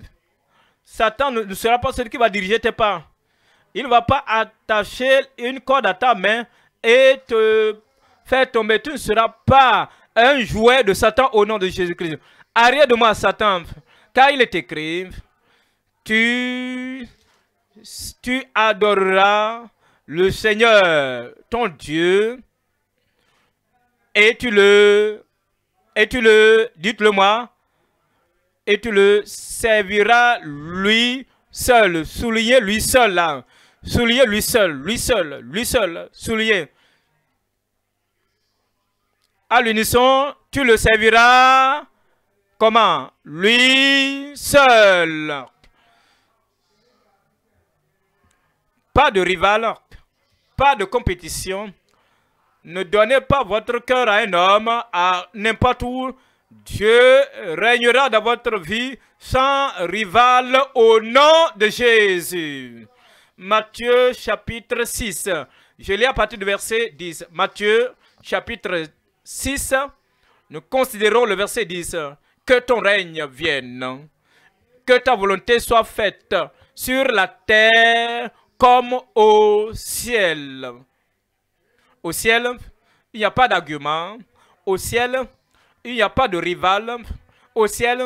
Satan ne sera pas celui qui va diriger tes pas. Il ne va pas attacher une corde à ta main et te faire tomber. Tu ne seras pas un jouet de Satan au nom de Jésus-Christ. Arrête de moi, Satan, car il est écrit, tu, tu adoreras le Seigneur, ton Dieu, et tu le et tu le, dites-le moi, et tu le serviras lui seul, soulier lui seul là, hein. soulier lui seul, lui seul, lui seul, soulier. À l'unisson, tu le serviras comment Lui seul. Pas de rival, pas de compétition, ne donnez pas votre cœur à un homme, à n'importe où. Dieu règnera dans votre vie sans rival au nom de Jésus. Matthieu chapitre 6. Je lis à partir du verset 10. Matthieu chapitre 6. Nous considérons le verset 10. Que ton règne vienne. Que ta volonté soit faite sur la terre comme au ciel. Au ciel, il n'y a pas d'argument. Au ciel, il n'y a pas de rival. Au ciel,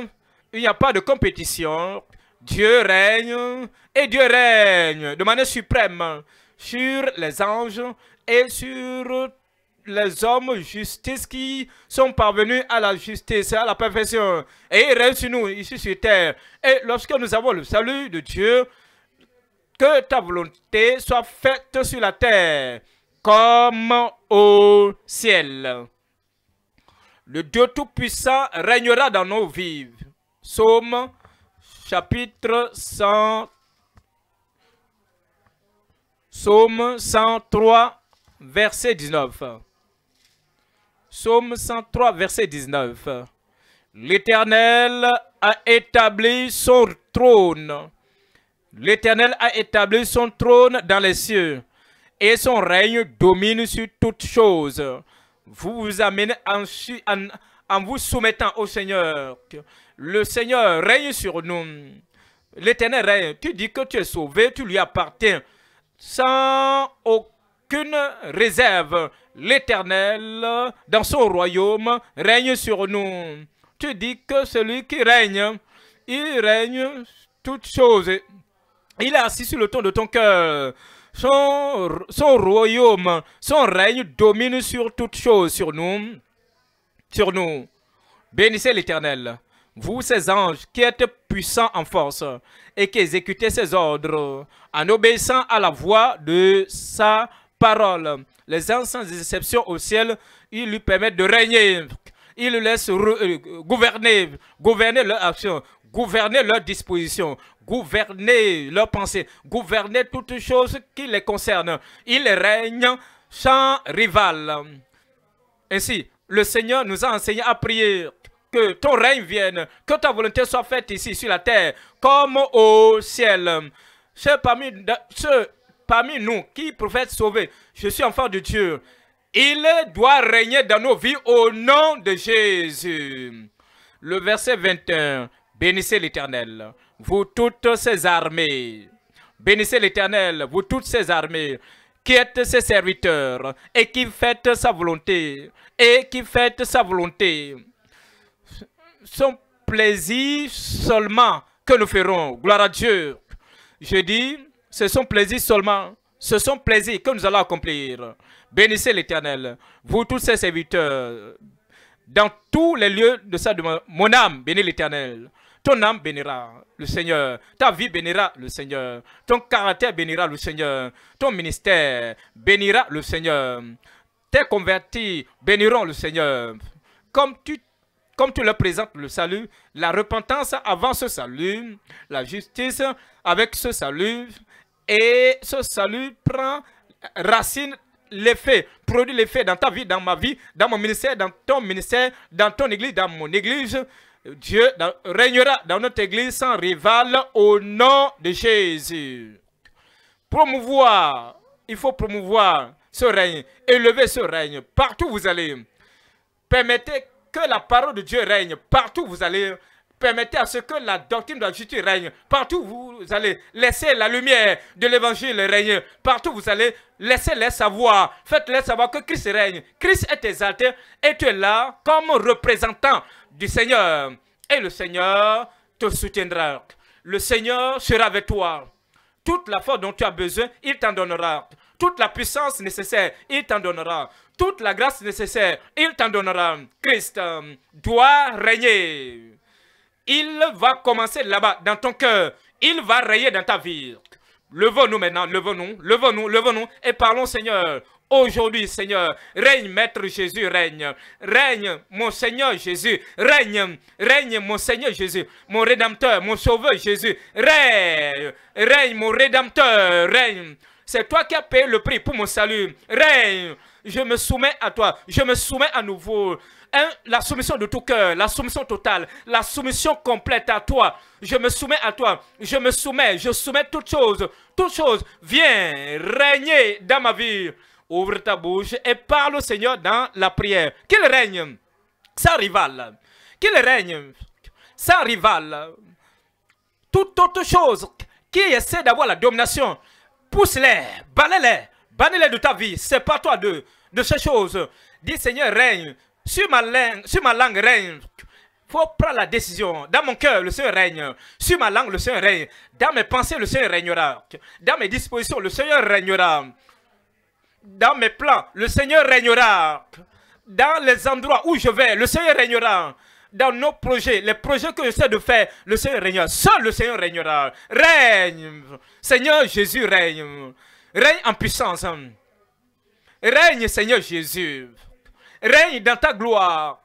il n'y a pas de compétition. Dieu règne et Dieu règne de manière suprême sur les anges et sur les hommes justice qui sont parvenus à la justice, à la perfection. Et il règne sur nous, ici sur terre. Et lorsque nous avons le salut de Dieu, que ta volonté soit faite sur la terre comme au ciel. Le Dieu Tout-Puissant règnera dans nos vies. Psaume chapitre 100. Psaume 103, verset 19. Psaume 103, verset 19. L'Éternel a établi son trône. L'Éternel a établi son trône dans les cieux et son règne domine sur toutes choses. Vous vous amenez en, en, vous soumettant au Seigneur. Le Seigneur règne sur nous. L'Éternel règne. Tu dis que tu es sauvé, tu lui appartiens. Sans aucune réserve, l'Éternel, dans son royaume, règne sur nous. Tu dis que celui qui règne, il règne toutes choses. Il est assis sur le ton de ton cœur. Son, royaume, son règne domine sur toutes choses, sur nous. Sur nous. Bénissez l'Éternel, vous ses anges qui êtes puissants en force et qui exécutez ses ordres en obéissant à la voix de sa parole. Les anges sans exception au ciel, ils lui permettent de régner. Ils lui laissent euh, gouverner, gouverner leur action, gouverner leurs dispositions, gouverner leurs pensées, gouverner toutes choses qui les concernent. Il règnent sans rival. Ainsi, le Seigneur nous a enseigné à prier que ton règne vienne, que ta volonté soit faite ici sur la terre comme au ciel. Ceux parmi, parmi nous qui prophète sauvé, je suis enfant de Dieu. Il doit régner dans nos vies au nom de Jésus. Le verset 21. Bénissez l'Éternel, vous toutes ses armées. Bénissez l'Éternel, vous toutes ses armées, qui êtes ses serviteurs, et qui faites sa volonté, et qui faites sa volonté. Son plaisir seulement que nous ferons. Gloire à Dieu. Je dis, c'est son plaisir seulement ce sont plaisirs que nous allons accomplir. Bénissez l'Éternel, vous tous ses serviteurs, dans tous les lieux de sa demeure. Mon âme, bénis l'Éternel. Ton âme bénira le Seigneur. Ta vie bénira le Seigneur. Ton caractère bénira le Seigneur. Ton ministère bénira le Seigneur. Tes convertis béniront le Seigneur. Comme tu comme tu leur présentes le salut, la repentance avant ce salut, la justice avec ce salut, et ce salut prend racine l'effet, produit l'effet dans ta vie, dans ma vie, dans mon ministère, dans ton ministère, dans ton église, dans mon église. Dieu dans, régnera dans notre église sans rival au nom de Jésus. Promouvoir, il faut promouvoir ce règne, élever ce règne partout où vous allez. Permettez que la parole de Dieu règne partout où vous allez permettez à ce que la doctrine de la justice règne. Partout où vous allez laisser la lumière de l'évangile régner. Partout où vous allez laisser les savoir. Faites-les savoir que Christ règne. Christ est exalté et tu es là comme représentant du Seigneur. Et le Seigneur te soutiendra. Le Seigneur sera avec toi. Toute la force dont tu as besoin, il t'en donnera. Toute la puissance nécessaire, il t'en donnera. Toute la grâce nécessaire, il t'en donnera. Christ euh, doit régner. Il va commencer là-bas, dans ton cœur. Il va rayer dans ta vie. Levons-nous maintenant, levons-nous, levons-nous, levons-nous et parlons, Seigneur. Aujourd'hui, Seigneur, règne, Maître Jésus, règne. Règne, mon Seigneur Jésus, règne. Règne, mon Seigneur Jésus, mon Rédempteur, mon Sauveur Jésus, règne. Règne, mon Rédempteur, règne. C'est toi qui as payé le prix pour mon salut. Règne, je me soumets à toi. Je me soumets à nouveau la soumission de tout cœur, la soumission totale, la soumission complète à toi. Je me soumets à toi, je me soumets, je soumets toutes choses, toutes choses. Viens régner dans ma vie. Ouvre ta bouche et parle au Seigneur dans la prière. Qu'il règne sans rival. Qu'il règne sans rival. Tout autre chose qui essaie d'avoir la domination, pousse-les, bannis les bannis-les de ta vie, C'est pas toi de ces choses. Dis Seigneur, règne, sur ma langue, sur ma règne. Faut prendre la décision. Dans mon cœur, le Seigneur règne. Sur ma langue, le Seigneur règne. Dans mes pensées, le Seigneur règnera. Dans mes dispositions, le Seigneur règnera. Dans mes plans, le Seigneur règnera. Dans les endroits où je vais, le Seigneur règnera. dans nos projets, les projets que sais de faire, le Seigneur régnera. Seul le Seigneur règnera. Règne. Seigneur Jésus règne. Règne en puissance. Règne, Seigneur Jésus. Règne dans ta gloire.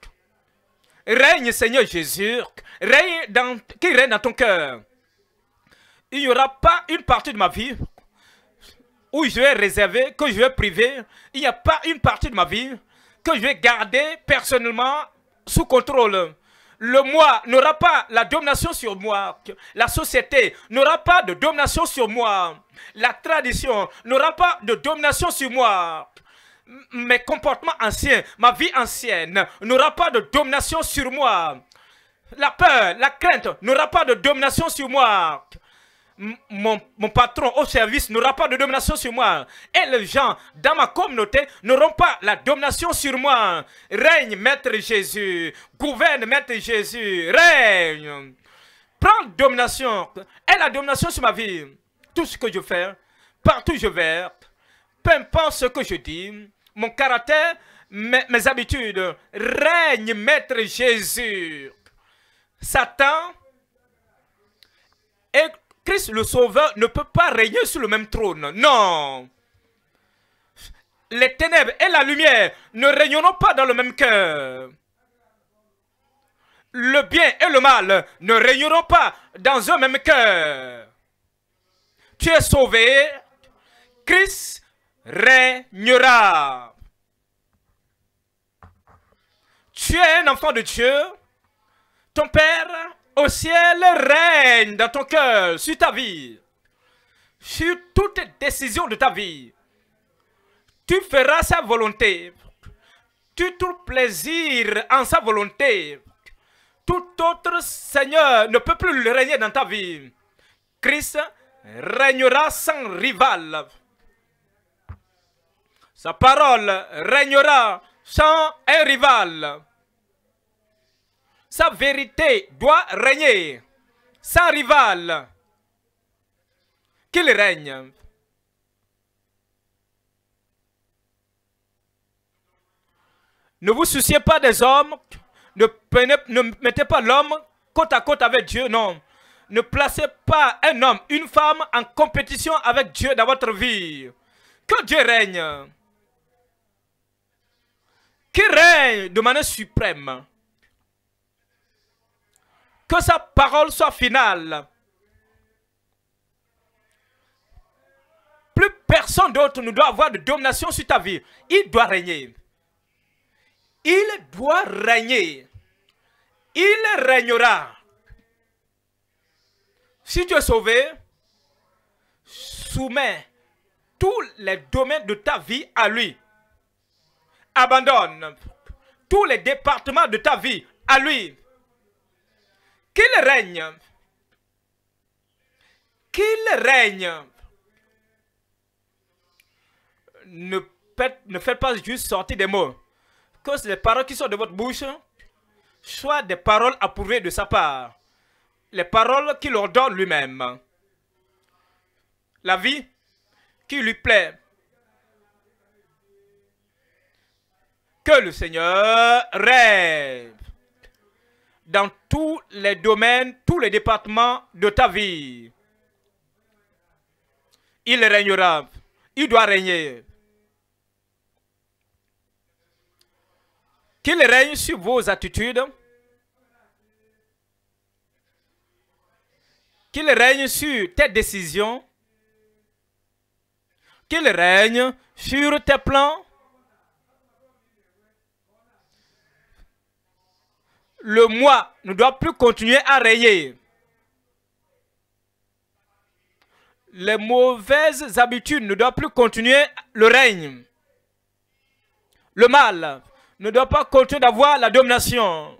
Règne, Seigneur Jésus. Règne dans, qui règne dans ton cœur. Il n'y aura pas une partie de ma vie où je vais réserver, que je vais priver. Il n'y a pas une partie de ma vie que je vais garder personnellement sous contrôle. Le moi n'aura pas la domination sur moi. La société n'aura pas de domination sur moi. La tradition n'aura pas de domination sur moi mes comportements anciens, ma vie ancienne n'aura pas de domination sur moi. La peur, la crainte n'aura pas de domination sur moi. Mon, patron au service n'aura pas de domination sur moi. Et les gens dans ma communauté n'auront pas la domination sur moi. Règne, Maître Jésus. Gouverne, Maître Jésus. Règne. Prends domination. Et la domination sur ma vie. Tout ce que je fais, partout où je vais, peu importe ce que je dis, mon caractère, mes, habitudes. Règne, Maître Jésus. Satan et Christ le Sauveur ne peuvent pas régner sur le même trône. Non. Les ténèbres et la lumière ne régneront pas dans le même cœur. Le bien et le mal ne régneront pas dans un même cœur. Tu es sauvé. Christ règnera Tu es un enfant de Dieu. Ton Père au ciel règne dans ton cœur, sur ta vie, sur toutes les décisions de ta vie. Tu feras sa volonté. Tu trouves plaisir en sa volonté. Tout autre Seigneur ne peut plus le régner dans ta vie. Christ régnera sans rival. Sa parole régnera sans un rival. Sa vérité doit régner sans rival. Qu'il règne. Ne vous souciez pas des hommes. Ne, ne mettez pas l'homme côte à côte avec Dieu. Non. Ne placez pas un homme, une femme en compétition avec Dieu dans votre vie. Que Dieu règne qui règne de manière suprême. Que sa parole soit finale. Plus personne d'autre ne doit avoir de domination sur ta vie. Il doit régner. Il doit régner. Il régnera. Si tu es sauvé, soumets tous les domaines de ta vie à lui abandonne tous les départements de ta vie à lui. Qu'il règne. Qu'il règne. Ne, faites pas juste sortir des mots. Que les paroles qui sortent de votre bouche soient des paroles approuvées de sa part. Les paroles qu'il ordonne lui-même. La vie qui lui plaît. que le Seigneur rêve dans tous les domaines, tous les départements de ta vie. Il règnera. Il doit régner. Qu'il règne sur vos attitudes. Qu'il règne sur tes décisions. Qu'il règne sur tes plans le moi ne doit plus continuer à rayer. Les mauvaises habitudes ne doivent plus continuer le règne. Le mal ne doit pas continuer d'avoir la domination.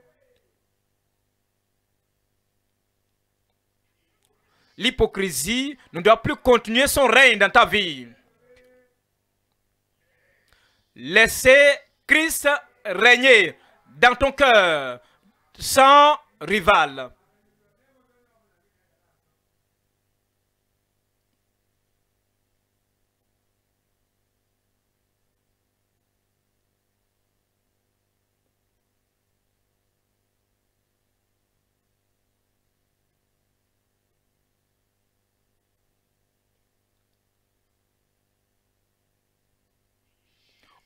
L'hypocrisie ne doit plus continuer son règne dans ta vie. Laissez Christ régner dans ton cœur sans rival.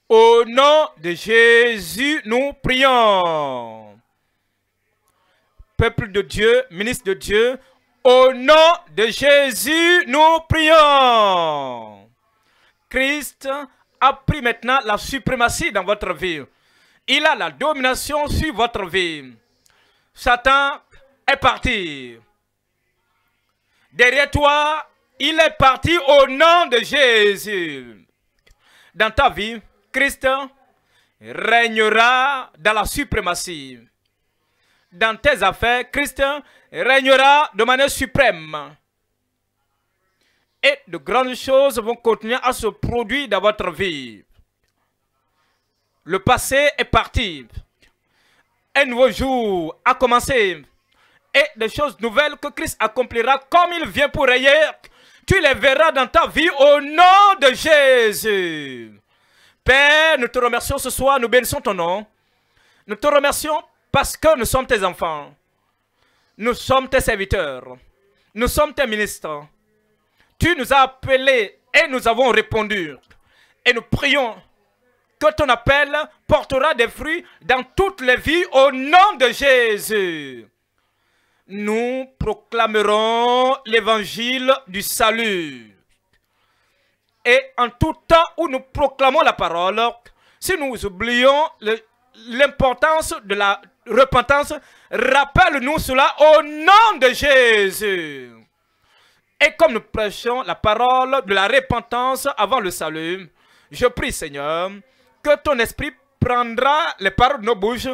Au nom de Jésus, nous prions peuple de Dieu, ministre de Dieu, au nom de Jésus, nous prions. Christ a pris maintenant la suprématie dans votre vie. Il a la domination sur votre vie. Satan est parti. Derrière toi, il est parti au nom de Jésus. Dans ta vie, Christ règnera dans la suprématie dans tes affaires, Christ règnera de manière suprême. Et de grandes choses vont continuer à se produire dans votre vie. Le passé est parti. Un nouveau jour a commencé. Et des choses nouvelles que Christ accomplira comme il vient pour ailleurs, tu les verras dans ta vie au nom de Jésus. Père, nous te remercions ce soir, nous bénissons ton nom. Nous te remercions parce que nous sommes tes enfants. Nous sommes tes serviteurs. Nous sommes tes ministres. Tu nous as appelés et nous avons répondu. Et nous prions que ton appel portera des fruits dans toutes les vies au nom de Jésus. Nous proclamerons l'évangile du salut. Et en tout temps où nous proclamons la parole, si nous oublions l'importance de la repentance, rappelle-nous cela au nom de Jésus. Et comme nous prêchons la parole de la repentance avant le salut, je prie Seigneur que ton esprit prendra les paroles de nos bouches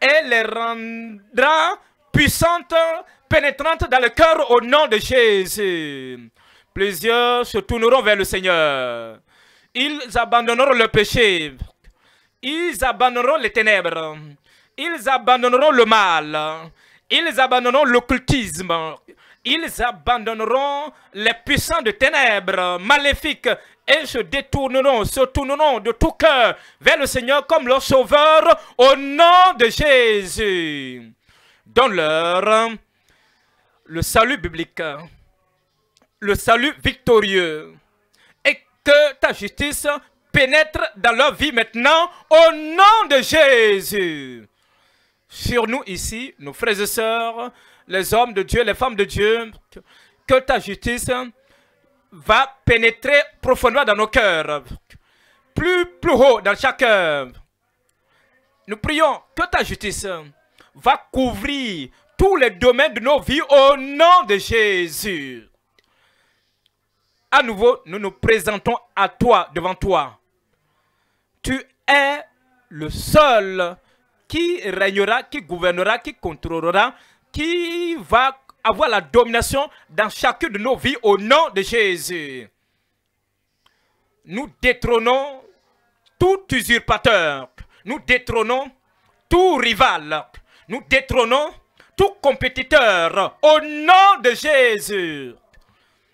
et les rendra puissantes, pénétrantes dans le cœur au nom de Jésus. Plusieurs se tourneront vers le Seigneur. Ils abandonneront le péché. Ils abandonneront les ténèbres. Ils abandonneront le mal. Ils abandonneront l'occultisme. Ils abandonneront les puissants de ténèbres maléfiques et se détourneront, se tourneront de tout cœur vers le Seigneur comme leur sauveur au nom de Jésus. Donne-leur le salut biblique, le salut victorieux et que ta justice pénètre dans leur vie maintenant au nom de Jésus sur nous ici, nos frères et sœurs, les hommes de Dieu, les femmes de Dieu, que ta justice va pénétrer profondément dans nos cœurs, plus, plus haut dans chaque Nous prions que ta justice va couvrir tous les domaines de nos vies au nom de Jésus. À nouveau, nous nous présentons à toi, devant toi. Tu es le seul qui régnera, qui gouvernera, qui contrôlera, qui va avoir la domination dans chacune de nos vies au nom de Jésus. Nous détrônons tout usurpateur, nous détrônons tout rival, nous détrônons tout compétiteur au nom de Jésus.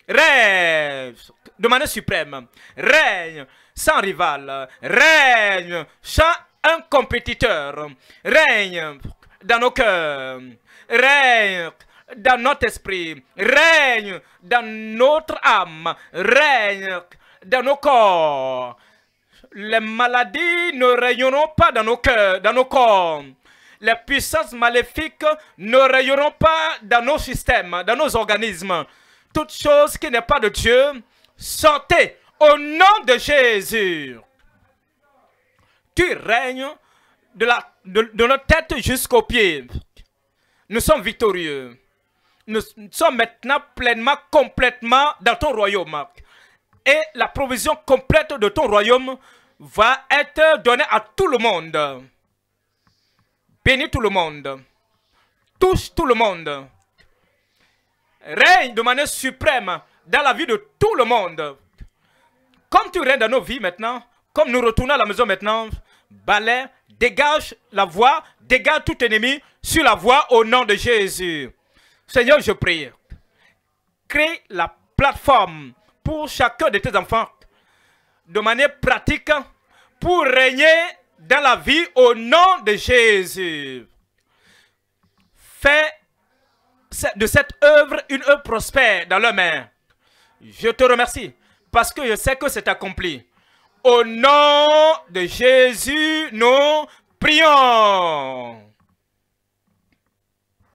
Règne de manière suprême, règne sans rival, règne sans un compétiteur règne dans nos cœurs, règne dans notre esprit, règne dans notre âme, règne dans nos corps. Les maladies ne régneront pas dans nos cœurs, dans nos corps. Les puissances maléfiques ne régneront pas dans nos systèmes, dans nos organismes. Toute chose qui n'est pas de Dieu, sortez au nom de Jésus. Tu règnes de, la, de, tête jusqu'aux pieds. Nous sommes victorieux. Nous sommes maintenant pleinement, complètement dans ton royaume. Et la provision complète de ton royaume va être donnée à tout le monde. Bénis tout le monde. Touche tout le monde. Règne de manière suprême dans la vie de tout le monde. Comme tu règnes dans nos vies maintenant, comme nous retournons à la maison maintenant, balai, dégage la voie, dégage tout ennemi sur la voie au nom de Jésus. Seigneur, je prie. Crée la plateforme pour chacun de tes enfants de manière pratique pour régner dans la vie au nom de Jésus. Fais de cette œuvre une œuvre prospère dans leurs mains. Je te remercie parce que je sais que c'est accompli. Au nom de Jésus, nous prions.